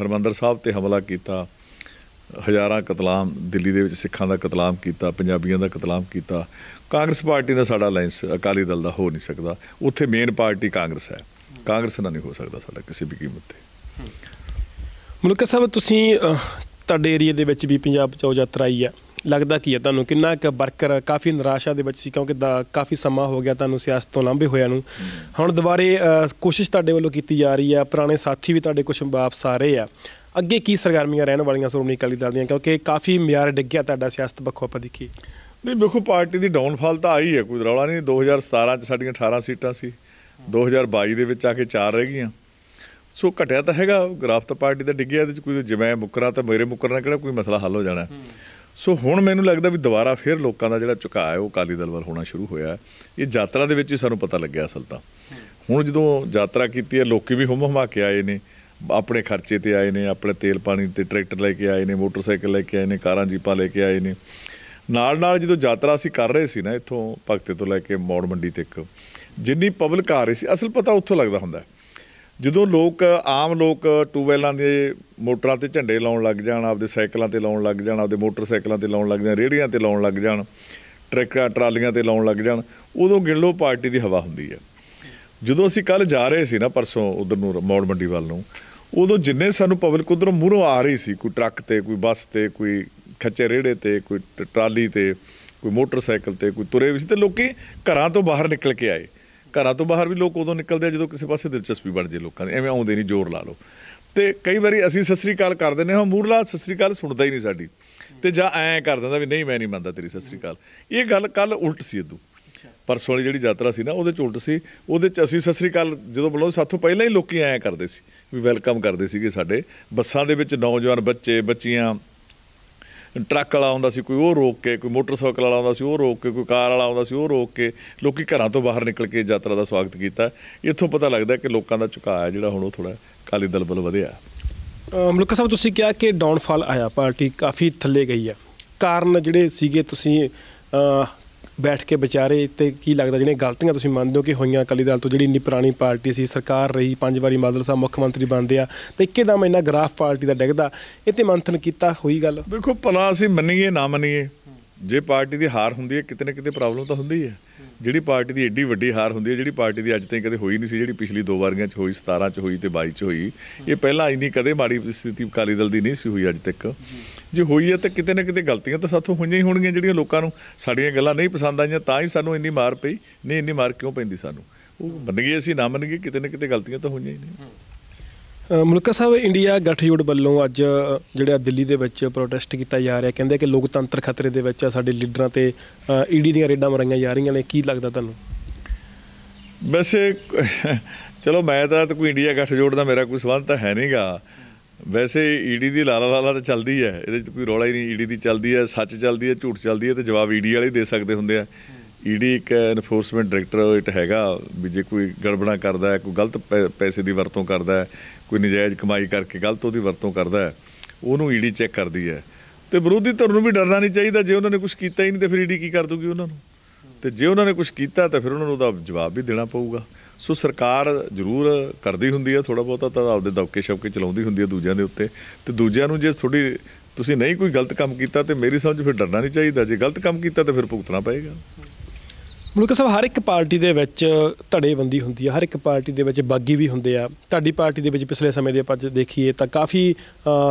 ਹਰਮੰਦਰ ਸਾਹਿਬ ਤੇ ਹਮਲਾ ਕੀਤਾ ਹਜ਼ਾਰਾਂ ਕਤਲਾਮ ਦਿੱਲੀ ਦੇ ਵਿੱਚ ਸਿੱਖਾਂ ਦਾ ਕਤਲਾਮ ਕੀਤਾ ਪੰਜਾਬੀਆਂ ਦਾ ਕਤਲਾਮ ਕੀਤਾ ਕਾਂਗਰਸ ਪਾਰਟੀ ਦਾ ਸਾਡਾ ਅਲਾਈਅੰਸ ਅਕਾਲੀ ਦਲ ਦਾ ਹੋ ਨਹੀਂ ਸਕਦਾ ਉੱਥੇ ਮੇਨ ਪਾਰਟੀ ਕਾਂਗਰਸ ਹੈ ਕਾਂਗਰਸ ਨਾਲ ਨਹੀਂ ਹੋ ਸਕਦਾ ਸਾਡਾ ਕਿਸੇ ਵੀ ਕੀਮਤ ਤੇ ਮੁਲਕ ਸਾਹਿਬ ਤੁਸੀਂ ਤੁਹਾਡੇ ਏਰੀਆ ਦੇ ਵਿੱਚ ਵੀ ਪੰਜਾਬ ਚੋਂ ਯਾਤਰਾ ਆਈ ਹੈ ਲੱਗਦਾ ਕੀ ਹੈ ਤੁਹਾਨੂੰ ਕਿੰਨਾ ਇੱਕ ਵਰਕਰ ਕਾਫੀ ਨਿਰਾਸ਼ਾ ਦੇ ਵਿੱਚ ਸੀ ਕਿਉਂਕਿ ਕਾਫੀ ਸਮਾਂ ਹੋ ਗਿਆ ਤੁਹਾਨੂੰ ਸਿਆਸਤ ਤੋਂ ਲੰਬੇ ਹੋਇਆ ਨੂੰ ਹੁਣ ਦੁਬਾਰੇ ਕੋਸ਼ਿਸ਼ ਤੁਹਾਡੇ ਵੱਲੋਂ ਕੀਤੀ ਜਾ ਰਹੀ ਹੈ ਪੁਰਾਣੇ ਸਾਥੀ ਵੀ ਤੁਹਾਡੇ ਕੁਝ ਵਾਪਸ ਆ ਰਹੇ ਆ ਅੱਗੇ ਕੀ ਸਰਗਰਮੀਆਂ ਰਹਿਣ ਵਾਲੀਆਂ ਸ਼੍ਰੋਮਣੀ ਅਕਾਲੀ ਦਲ ਦੀਆਂ ਕਿਉਂਕਿ ਕਾਫੀ ਮਿਆਰ ਡਿੱਗਿਆ ਤੁਹਾਡਾ ਸਿਆਸਤ ਪੱਖੋਂ ਆਪਾਂ ਦੇਖੀ ਨਹੀਂ ਵੇਖੋ ਪਾਰਟੀ ਦੀ ਡਾਊਨਫਾਲ ਤਾਂ ਆਈ ਹੈ ਕੋਈ ਰੌਲਾ ਨਹੀਂ 2017 ਚ ਸਾਡੀਆਂ 18 ਸੀਟਾਂ ਸੀ 2022 ਦੇ ਵਿੱਚ ਆ ਕੇ 4 ਰਹਿ ਗਈਆਂ ਸੋ ਘਟਿਆ ਤਾਂ ਹੈਗਾ ਗ੍ਰਾਫ ਤਾਂ ਪਾਰਟੀ ਦਾ ਡਿੱਗਿਆ ਇਹਦੇ ਚ ਕੋਈ ਜਿਵੇਂ ਮੁਕਰਾ ਤਾਂ ਮੇਰੇ ਮੁਕਰਨਾ ਕਿਹੜਾ ਕੋਈ ਮਸਲਾ ਹੱਲ ਹੋ ਜਾਣਾ ਸੋ ਹੁਣ ਮੈਨੂੰ ਲੱਗਦਾ ਵੀ ਦੁਬਾਰਾ ਫੇਰ ਲੋਕਾਂ ਦਾ ਜਿਹੜਾ ਝੁਕਾਅ ਹੈ ਉਹ ਕਾਲੀ ਦਲ ਵੱਲ ਹੋਣਾ ਸ਼ੁਰੂ ਹੋਇਆ ਇਹ ਯਾਤਰਾ ਦੇ ਵਿੱਚ ਹੀ ਸਾਨੂੰ ਪਤਾ ਲੱਗਿਆ ਅਸਲ ਤਾਂ ਹੁਣ ਜਦੋਂ ਯਾਤਰਾ ਕੀਤੀ ਹੈ ਲੋਕੀ ਵੀ ਹੁਮ ਹਮਾ ਕੇ ਆਏ ਨੇ ਆਪਣੇ ਖਰਚੇ ਤੇ ਆਏ ਨੇ ਆਪਣੇ ਤੇਲ ਪਾਣੀ ਤੇ ਟਰੈਕਟਰ ਲੈ ਕੇ ਆਏ ਨੇ ਮੋਟਰਸਾਈਕਲ ਲੈ ਕੇ ਆਏ ਨੇ ਕਾਰਾਂ ਜੀਪਾਂ ਲੈ ਕੇ ਆਏ ਨੇ ਨਾਲ ਨਾਲ ਜਦੋਂ ਯਾਤਰਾ ਅਸੀਂ ਕਰ ਰਹੇ ਸੀ ਨਾ ਇੱਥੋਂ ਭਗਤੇ ਤੋਂ ਲੈ ਕੇ ਮੌੜ ਮੰਡੀ ਤੱਕ ਜਿੰਨੀ ਪਬਲਿਕ ਆ ਰਹੀ ਸੀ ਅਸਲ ਪਤਾ ਉੱਥੋਂ ਲੱਗਦਾ ਹੁੰਦਾ ਜਦੋਂ ਲੋਕ ਆਮ ਲੋਕ ਟੂਵੈਲਾਂ ਦੇ ਮੋਟਰਾਂ ਤੇ ਝੰਡੇ ਲਾਉਣ ਲੱਗ ਜਾਣ ਆਪਦੇ ਸਾਈਕਲਾਂ ਤੇ ਲਾਉਣ ਲੱਗ ਜਾਣ ਆਪਦੇ ਮੋਟਰਸਾਈਕਲਾਂ ਤੇ ਲਾਉਣ ਲੱਗ ਜਾਣ ਰੇੜੀਆਂ ਤੇ ਲਾਉਣ ਲੱਗ ਜਾਣ ਟਰੱਕਾਂ ਟਰਾਲੀਆਂ ਤੇ ਲਾਉਣ ਲੱਗ ਜਾਣ ਉਦੋਂ ਲੋ ਪਾਰਟੀ ਦੀ ਹਵਾ ਹੁੰਦੀ ਹੈ ਜਦੋਂ ਅਸੀਂ ਕੱਲ ਜਾ ਰਹੇ ਸੀ ਨਾ ਪਰਸੋਂ ਉਧਰ ਨੂੰ ਮੌੜ ਮੰਡੀ ਵੱਲ ਨੂੰ ਉਦੋਂ ਜਿੰਨੇ ਸਾਨੂੰ ਪਬਲਿਕ ਉਧਰੋਂ ਮੂਹਰੋਂ ਆ ਰਹੀ ਸੀ ਕੋਈ ਟਰੱਕ ਤੇ ਕੋਈ ਬੱਸ ਤੇ ਕੋਈ ਖੱਚੇ ਰੇੜੇ ਤੇ ਕੋਈ ਟਰਾਲੀ ਤੇ ਕੋਈ ਮੋਟਰਸਾਈਕਲ ਤੇ ਕੋਈ ਤੁਰੇ ਵੀ ਸੀ ਤੇ ਲੋਕੀ ਘਰਾਂ ਤੋਂ ਬਾਹਰ ਨਿਕਲ ਕੇ ਆਏ ਘਰਾਂ ਤੋਂ ਬਾਹਰ ਵੀ ਲੋਕ ਉਦੋਂ ਨਿਕਲਦੇ ਆ ਜਦੋਂ ਕਿਸੇ ਪਾਸੇ ਦਿਲਚਸਪੀ ਬਣ ਜੇ ਲੋਕਾਂ ਦੀ ਐਵੇਂ ਆਉਂਦੇ ਨਹੀਂ ਜ਼ੋਰ ਲਾ ਲਓ ਤੇ ਕਈ ਵਾਰੀ ਅਸੀਂ ਸਸਰੀਕਾਲ ਕਰ ਦਿੰਦੇ ਹਾਂ ਮੂਰਲਾ ਸਸਰੀਕਾਲ ਸੁਣਦਾ ਹੀ ਨਹੀਂ ਸਾਡੀ ਤੇ ਜਾਂ ਐਂ ਕਰ ਦਿੰਦਾ ਵੀ ਨਹੀਂ ਮੈਂ ਨਹੀਂ ਮੰਨਦਾ ਤੇਰੀ ਸਸਰੀਕਾਲ ਇਹ ਗੱਲ ਕੱਲ ਉਲਟ ਸੀ ਇਦੋਂ ਪਰਸੋਂ ਵਾਲੀ ਜਿਹੜੀ ਯਾਤਰਾ ਸੀ ਨਾ ਉਹਦੇ ਚ ਉਲਟ ਸੀ ਉਹਦੇ ਚ ਅਸੀਂ ਸਸਰੀ ਕਾਲ ਜਦੋਂ ਬੁਲਾਉਂਦੇ ਸਾਥੋਂ ਪਹਿਲਾਂ ਹੀ ਲੋਕੀ ਆਇਆ ਕਰਦੇ ਸੀ ਵੀ ਵੈਲਕਮ ਕਰਦੇ ਸੀਗੇ ਸਾਡੇ ਬੱਸਾਂ ਦੇ ਵਿੱਚ ਨੌਜਵਾਨ ਬੱਚੇ ਬੱਚੀਆਂ ਟਰੱਕ ਵਾਲਾ ਆਉਂਦਾ ਸੀ ਕੋਈ ਉਹ ਰੋਕ ਕੇ ਕੋਈ ਮੋਟਰਸਾਈਕਲ ਵਾਲਾ ਆਉਂਦਾ ਸੀ ਉਹ ਰੋਕ ਕੇ ਕੋਈ ਕਾਰ ਵਾਲਾ ਆਉਂਦਾ ਸੀ ਉਹ ਰੋਕ ਕੇ ਲੋਕੀ ਘਰਾਂ ਤੋਂ ਬਾਹਰ ਨਿਕਲ ਕੇ ਯਾਤਰਾ ਦਾ ਸਵਾਗਤ ਕੀਤਾ ਇੱਥੋਂ ਪਤਾ ਲੱਗਦਾ ਕਿ ਲੋਕਾਂ ਦਾ ਝੁਕਾਅ ਜਿਹੜਾ ਹੁਣ ਉਹ ਥੋੜਾ ਕਾਲੀ ਦਲ ਬਲ ਵਧਿਆ ਮਲੂਕਾ ਸਾਹਿਬ ਤੁਸੀਂ ਕਿਹਾ ਕਿ ਡਾਊਨਫਾਲ ਆਇਆ ਪਾਰਟੀ ਕਾਫੀ ਥੱਲੇ ਗਈ ਹੈ ਕਾਰਨ ਜਿਹੜੇ ਸੀਗੇ ਤੁਸੀਂ ਬੈਠ ਕੇ ਵਿਚਾਰੇ ਤੇ ਕੀ ਲੱਗਦਾ ਜਿਹਨੇ ਗਲਤੀਆਂ ਤੁਸੀਂ ਮੰਨਦੇ ਹੋ ਕਿ ਹੋਈਆਂ ਅਕਾਲੀ ਦਲ ਤੋਂ ਜਿਹੜੀ ਇੰਨੀ ਪੁਰਾਣੀ ਪਾਰਟੀ ਸੀ ਸਰਕਾਰ ਰਹੀ ਪੰਜ ਵਾਰੀ ਬਾਦਲ ਸਾਹਿਬ ਮੁੱਖ ਮੰਤਰੀ ਬਣਦੇ ਆ ਤੇ ਇੱਕੇਦਮ ਇੰਨਾ ਗ੍ਰਾਫ ਪਾਰਟੀ ਦਾ ਡਿੱਗਦਾ ਇਹ ਤੇ ਮੰਥਨ ਕੀਤਾ ਹੋਈ ਗੱਲ ਬਿਲਕੁਲ ਭਲਾ ਅਸੀਂ ਮੰਨੀਏ ਨਾ ਮੰਨੀਏ ਜੇ ਪਾਰਟੀ ਦੀ ਹਾਰ ਹੁੰਦੀ ਹੈ ਕਿਤੇ ਨਾ ਕਿਤੇ ਪ੍ਰੋਬਲਮ ਤਾਂ ਹੁੰਦੀ ਹੈ ਜਿਹੜੀ ਪਾਰਟੀ ਦੀ ਏਡੀ ਵੱਡੀ ਹਾਰ ਹੁੰਦੀ ਹੈ ਜਿਹੜੀ ਪਾਰਟੀ ਦੀ ਅੱਜ ਤੱਕ ਕਦੇ ਹੋਈ ਨਹੀਂ ਸੀ ਜਿਹੜੀ ਪਿਛਲੀ ਦੋ ਵਾਰੀਆਂ 'ਚ ਹੋਈ 17 'ਚ ਹੋਈ ਤੇ 22 'ਚ ਹੋਈ ਇਹ ਪਹਿਲਾਂ ਇੰਨੀ ਕਦੇ ਮਾੜੀ ਸਥਿਤੀ ਅਕਾਲੀ ਦਲ ਦੀ ਨਹੀਂ ਸੀ ਹੋਈ ਅੱਜ ਤੱਕ ਜੇ ਹੋਈ ਹੈ ਤਾਂ ਕਿਤੇ ਨਾ ਕਿਤੇ ਗਲਤੀਆਂ ਤਾਂ ਸਾਥੋਂ ਹੋਈਆਂ ਹੀ ਹੋਣਗੀਆਂ ਜਿਹੜੀਆਂ ਲੋਕਾਂ ਨੂੰ ਸਾਡੀਆਂ ਗੱਲਾਂ ਨਹੀਂ ਪਸੰਦ ਆਈਆਂ ਤਾਂ ਹੀ ਸਾਨੂੰ ਇੰਨੀ ਮਾਰ ਪਈ ਨਹੀਂ ਇੰਨੀ ਮਾਰ ਕਿਉਂ ਪੈਂਦੀ ਸਾਨੂੰ ਉਹ ਮੰਨ ਗਏ ਅਸੀਂ ਨਾ ਮੰਨ ਗਏ ਕਿਤੇ ਨਾ ਕਿਤੇ ਗਲਤੀਆਂ ਤਾਂ ਹੋਈਆਂ ਹੀ ਨੇ ਮੁਲਕਾ ਸਾਹਿਬ ਇੰਡੀਆ ਗੱਠਜੋੜ ਵੱਲੋਂ ਅੱਜ ਜਿਹੜਾ ਦਿੱਲੀ ਦੇ ਵਿੱਚ ਪ੍ਰੋਟੈਸਟ ਕੀਤਾ ਜਾ ਰਿਹਾ ਕਹਿੰਦੇ ਕਿ ਲੋਕਤੰਤਰ ਖਤਰੇ ਦੇ ਵਿੱਚ ਆ ਸਾਡੇ ਲੀਡਰਾਂ ਤੇ ਈਡੀ e ਦੀਆਂ ਰੇਡਾਂ ਮਰਾਈਆਂ ਜਾ ਰਹੀਆਂ ਨੇ ਕੀ ਲੱਗਦਾ ਤੁਹਾਨੂੰ ਵੈਸੇ ਚਲੋ ਮੈਂ ਤਾਂ ਕੋਈ ਇੰਡੀਆ ਗੱਠਜੋੜ ਦਾ ਮੇਰਾ ਕੋਈ ਸਬੰਧ ਤਾਂ ਹੈ ਨਹੀਂਗਾ ਵੈਸੇ ਈਡੀ e ਦੀ ਲਾਲਾ ਲਾਲਾ ਤਾਂ ਚੱਲਦੀ ਹੈ ਇਹਦੇ ਵਿੱਚ ਕੋਈ ਰੌਲਾ ਹੀ ਨਹੀਂ ਈਡੀ e ਦੀ ਚੱਲਦੀ ਹੈ ਸੱਚ ਚੱਲਦੀ ਹੈ ਝੂਠ ਚੱਲਦੀ ਹੈ ਤੇ ਜਵਾਬ ਈਡੀ ਵਾਲੇ ਦੇ ਸਕਦੇ ਹੁੰਦੇ ਆ ਈਡੀ ਇੱਕ ਐਨਫੋਰਸਮੈਂਟ ਇਟ ਹੈਗਾ ਵੀ ਜੇ ਕੋਈ ਗੜਬੜਾ ਕਰਦਾ ਹੈ ਕੋਈ ਗਲਤ ਪੈਸੇ ਦੀ ਵਰਤੋਂ ਕਰਦਾ ਹੈ ਕੋਈ ਨਜਾਇਜ਼ ਕਮਾਈ ਕਰਕੇ ਗਲਤ ਉਹਦੀ ਵਰਤੋਂ ਕਰਦਾ ਹੈ ਉਹਨੂੰ ਈਡੀ ਚੈੱਕ ਕਰਦੀ ਹੈ ਤੇ ਵਿਰੋਧੀ ਧਿਰ ਨੂੰ ਵੀ ਡਰਨਾ ਨਹੀਂ ਚਾਹੀਦਾ ਜੇ ਉਹਨਾਂ ਨੇ ਕੁਝ ਕੀਤਾ ਹੀ ਨਹੀਂ ਤੇ ਫਿਰ ਈਡੀ ਕੀ ਕਰ ਦੂਗੀ ਉਹਨਾਂ ਨੂੰ ਤੇ ਜੇ ਉਹਨਾਂ ਨੇ ਕੁਝ ਕੀਤਾ ਤਾਂ ਫਿਰ ਉਹਨਾਂ ਨੂੰ ਉਹਦਾ ਜਵਾਬ ਵੀ ਦੇਣਾ ਪਊਗਾ ਸੋ ਸਰਕਾਰ ਜ਼ਰੂਰ ਕਰਦੀ ਹੁੰਦੀ ਹੈ ਥੋੜਾ ਬਹੁਤਾ ਤਾਂ ਆਪਦੇ ਦੌਕੇ ਸ਼ੌਕੇ ਚਲਾਉਂਦੀ ਹੁੰਦੀ ਹੈ ਦੂਜਿਆਂ ਦੇ ਉੱਤੇ ਤੇ ਦੂਜਿਆਂ ਨੂੰ ਜੇ ਥੋੜੀ ਤੁਸੀਂ ਨਹੀਂ ਕੋਈ ਗਲਤ ਕੰਮ ਕੀਤਾ ਤੇ ਮੇਰੀ ਸਮਝ ਫਿਰ ਡਰਨਾ ਨਹੀਂ ਚਾਹੀਦਾ ਜੇ ਗਲਤ ਕੰਮ ਕੀਤਾ ਤਾਂ ਫਿਰ ਭੁਗਤਣਾ ਪਏਗਾ ਮੁਲਕ ਸਭ ਹਰ ਇੱਕ ਪਾਰਟੀ ਦੇ ਵਿੱਚ ਧੜੇਬੰਦੀ ਹੁੰਦੀ ਹੈ ਹਰ ਇੱਕ ਪਾਰਟੀ ਦੇ ਵਿੱਚ ਬਾਗੀ ਵੀ ਹੁੰਦੇ ਆ ਤੁਹਾਡੀ ਪਾਰਟੀ ਦੇ ਵਿੱਚ ਪਿਛਲੇ ਸਮੇਂ ਦੇ ਆਪਾਂ ਦੇਖੀਏ ਤਾਂ ਕਾਫੀ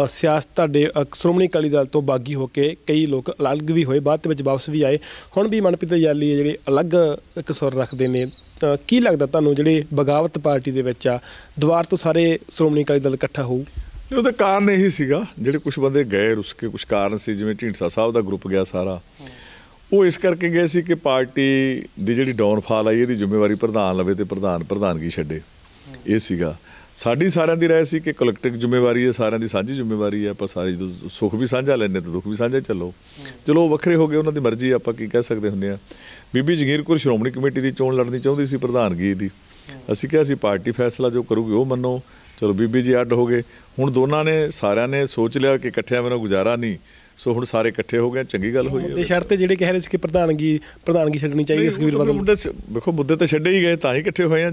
ਸਿਆਸਤ ਤੁਹਾਡੇ ਸ਼੍ਰੋਮਣੀ ਅਕਾਲੀ ਦਲ ਤੋਂ ਬਾਗੀ ਹੋ ਕੇ ਕਈ ਲੋਕ ਅਲੱਗ ਵੀ ਹੋਏ ਬਾਅਦ ਦੇ ਵਿੱਚ ਵਾਪਸ ਵੀ ਆਏ ਹੁਣ ਵੀ ਮਨਪ੍ਰੀਤ ਯਾਲੀ ਜਿਹੜੇ ਅਲੱਗ ਇੱਕ ਸੁਰ ਰੱਖਦੇ ਨੇ ਤਾਂ ਕੀ ਲੱਗਦਾ ਤੁਹਾਨੂੰ ਜਿਹੜੇ ਬਗਾਵਤ ਪਾਰਟੀ ਦੇ ਵਿੱਚ ਆ ਦੁਬਾਰ ਤੋਂ ਸਾਰੇ ਸ਼੍ਰੋਮਣੀ ਅਕਾਲੀ ਦਲ ਇਕੱਠਾ ਹੋਊ ਉਹਦਾ ਕਾਰਨ ਇਹੀ ਸੀਗਾ ਜਿਹੜੇ ਕੁਝ ਬੰਦੇ ਗਏ ਰੁਸਕੇ ਕੁਝ ਕਾਰਨ ਸੀ ਜਿਵੇਂ ਢੀਂਡਸਾ ਸਾਹਿਬ ਦਾ ਗਰੁੱਪ ਗਿਆ ਸਾਰਾ ਉਹ ਇਸ ਕਰਕੇ ਗਏ ਸੀ ਕਿ ਪਾਰਟੀ ਦੀ ਜਿਹੜੀ ਡਾਊਨਫਾਲ ਆਈ ਇਹਦੀ ਜ਼ਿੰਮੇਵਾਰੀ ਪ੍ਰਧਾਨ ਲਵੇ ਤੇ ਪ੍ਰਧਾਨ ਪ੍ਰਧਾਨਗੀ ਛੱਡੇ ਇਹ ਸੀਗਾ ਸਾਡੀ ਸਾਰਿਆਂ ਦੀ ਰਾਏ ਸੀ ਕਿ ਕਲੈਕਟਿਵ ਜ਼ਿੰਮੇਵਾਰੀ ਹੈ ਸਾਰਿਆਂ ਦੀ ਸਾਂਝੀ ਜ਼ਿੰਮੇਵਾਰੀ ਹੈ ਆਪਾਂ ਸਾਰੇ ਸੁੱਖ ਵੀ ਸਾਂਝਾ ਲੈਣੇ ਤੇ ਦੁੱਖ ਵੀ ਸਾਂਝਾ ਚੱਲੋ ਚਲੋ ਵੱਖਰੇ ਹੋ ਗਏ ਉਹਨਾਂ ਦੀ ਮਰਜ਼ੀ ਆਪਾਂ ਕੀ ਕਹਿ ਸਕਦੇ ਹੁੰਨੇ ਆ ਬੀਬੀ ਜਗੀਰ ਕੌਰ ਸ਼੍ਰੋਮਣੀ ਕਮੇਟੀ ਦੀ ਚੋਣ ਲੜਨੀ ਚਾਹੁੰਦੀ ਸੀ ਪ੍ਰਧਾਨਗੀ ਦੀ ਅਸੀਂ ਕਿਹਾ ਸੀ ਪਾਰਟੀ ਫੈਸਲਾ ਜੋ ਕਰੂਗੀ ਉਹ ਮੰਨੋ ਚਲੋ ਬੀਬੀ ਜੀ ਅੱਡ ਹੋ ਗਏ ਹੁਣ ਦੋਨਾਂ ਨੇ ਸਾਰਿਆਂ ਨੇ ਸੋਚ ਲਿਆ ਕਿ ਇਕੱਠਿਆਂ ਮੇਰਾ ਗੁਜ਼ਾਰਾ ਨਹੀਂ ਸੋ ਹੁਣ ਸਾਰੇ ਇਕੱਠੇ ਹੋ ਗਏ ਚੰਗੀ ਗੱਲ ਹੋਈ ਹੈ ਤੇ ਸ਼ਰਤ ਜਿਹੜੇ ਕਹਿ ਰਹੇ ਸੀ ਕਿ ਪ੍ਰਧਾਨਗੀ ਪ੍ਰਧਾਨਗੀ ਛੱਡਣੀ ਚਾਹੀਦੀ ਸੁਖਵੀਰ ਬਾਦਲ ਮੁੱਦੇ ਦੇਖੋ ਮੁੱਦੇ ਤਾਂ ਛੱਡੇ ਹੀ ਗਏ ਤਾਂ ਹੀ ਇਕੱਠੇ ਹੋਏ ਆ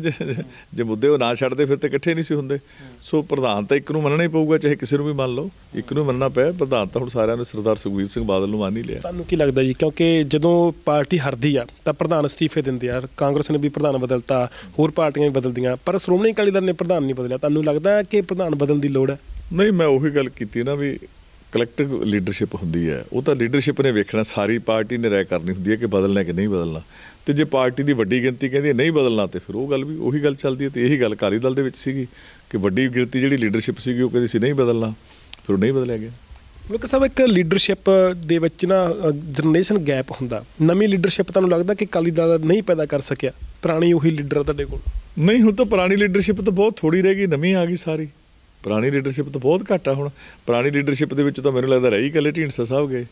ਜੇ ਮੁੱਦੇ ਉਹ ਨਾ ਛੱਡਦੇ ਫਿਰ ਤੇ ਇਕੱਠੇ ਨਹੀਂ ਸੀ ਹੁੰਦੇ ਸੋ ਪ੍ਰਧਾਨ ਤਾਂ ਇੱਕ ਨੂੰ ਮੰਨਣਾ ਹੀ ਪਊਗਾ ਚਾਹੇ ਕਿਸੇ ਨੂੰ ਵੀ ਮੰਨ ਲਓ ਇੱਕ ਨੂੰ ਮੰਨਣਾ ਪਿਆ ਪ੍ਰਧਾਨ ਤਾਂ ਹੁਣ ਸਾਰਿਆਂ ਨੇ ਸਰਦਾਰ ਸੁਖਵੀਰ ਸਿੰਘ ਬਾਦਲ ਨੂੰ ਮੰਨ ਹੀ ਲਿਆ ਤੁਹਾਨੂੰ ਕੀ ਲੱਗਦਾ ਜੀ ਕਿਉਂਕਿ ਜਦੋਂ ਪਾਰਟੀ ਹਰਦੀ ਆ ਤਾਂ ਪ੍ਰਧਾਨ ਅਸਤੀਫੇ ਦਿੰਦੇ ਆ ਕਾਂਗਰਸ ਨੇ ਵੀ ਪ੍ਰਧਾਨ ਬਦਲਤਾ ਹੋਰ ਪਾਰਟੀਆਂ ਵੀ ਬਦਲਦੀਆਂ ਪਰ ਸ਼੍ਰੋਮਣੀ ਅਕਾਲੀ ਦਲ ਨੇ ਪ੍ਰਧਾਨ ਨਹੀਂ ਬਦਲਿਆ ਤੁਹਾਨੂੰ ਲੱਗਦਾ ਕਿ ਪ੍ਰਧਾਨ ਬਦਲਣ ਦੀ ਲੋੜ ਹੈ ਨਹੀਂ ਮੈਂ ਉਹੀ ਗੱਲ ਕੀਤੀ ਨਾ ਵੀ ਕਲੈਕਟਿਵ ਲੀਡਰਸ਼ਿਪ ਹੁੰਦੀ ਹੈ ਉਹ ਤਾਂ ਲੀਡਰਸ਼ਿਪ ਨੇ ਵੇਖਣਾ ਸਾਰੀ ਪਾਰਟੀ ਨੇ ਰਾਇ ਕਰਨੀ ਹੁੰਦੀ ਹੈ ਕਿ ਬਦਲਣਾ ਕਿ ਨਹੀਂ ਬਦਲਣਾ ਤੇ ਜੇ ਪਾਰਟੀ ਦੀ ਵੱਡੀ ਗਿਣਤੀ ਕਹਿੰਦੀ ਹੈ ਨਹੀਂ ਬਦਲਣਾ ਤੇ ਫਿਰ ਉਹ ਗੱਲ ਵੀ ਉਹੀ ਗੱਲ ਚੱਲਦੀ ਹੈ ਤੇ ਇਹੀ ਗੱਲ ਕਾਲੀ ਦਲ ਦੇ ਵਿੱਚ ਸੀਗੀ ਕਿ ਵੱਡੀ ਗਿਣਤੀ ਜਿਹੜੀ ਲੀਡਰਸ਼ਿਪ ਸੀਗੀ ਉਹ ਕਹਿੰਦੀ ਸੀ ਨਹੀਂ ਬਦਲਣਾ ਫਿਰ ਉਹ ਨਹੀਂ ਬਦਲਿਆ ਗਿਆ ਲੋਕ ਸਾਹਿਬ ਇੱਕ ਲੀਡਰਸ਼ਿਪ ਦੇ ਵਿੱਚ ਨਾ ਜਨਰੇਸ਼ਨ ਗੈਪ ਹੁੰਦਾ ਨਵੀਂ ਲੀਡਰਸ਼ਿਪ ਤੁਹਾਨੂੰ ਲੱਗਦਾ ਕਿ ਕਾਲੀ ਦਲ ਨਹੀਂ ਪੈਦਾ ਕਰ ਸਕਿਆ ਪੁਰਾਣੀ ਉਹੀ ਲੀਡਰ ਤੁਹਾਡੇ ਕੋਲ ਨਹੀਂ ਹੁਣ ਤਾਂ ਪੁਰਾਣੀ ਲੀਡਰਸ਼ਿਪ ਤਾਂ ਬਹੁਤ ਥੋੜੀ ਰਹਿ ਗਈ ਨਵੀਂ ਆ ਗਈ ਸਾਰੀ ਪੁਰਾਣੀ ਲੀਡਰਸ਼ਿਪ ਤਾਂ ਬਹੁਤ ਘੱਟ ਆ ਹੁਣ ਪੁਰਾਣੀ ਲੀਡਰਸ਼ਿਪ ਦੇ ਵਿੱਚ ਤਾਂ ਮੈਨੂੰ ਲੱਗਦਾ ਰਹੀ ਕੱਲੇ ਢੀਂਡਸਾ ਸਾਹਿਬ ਗਏ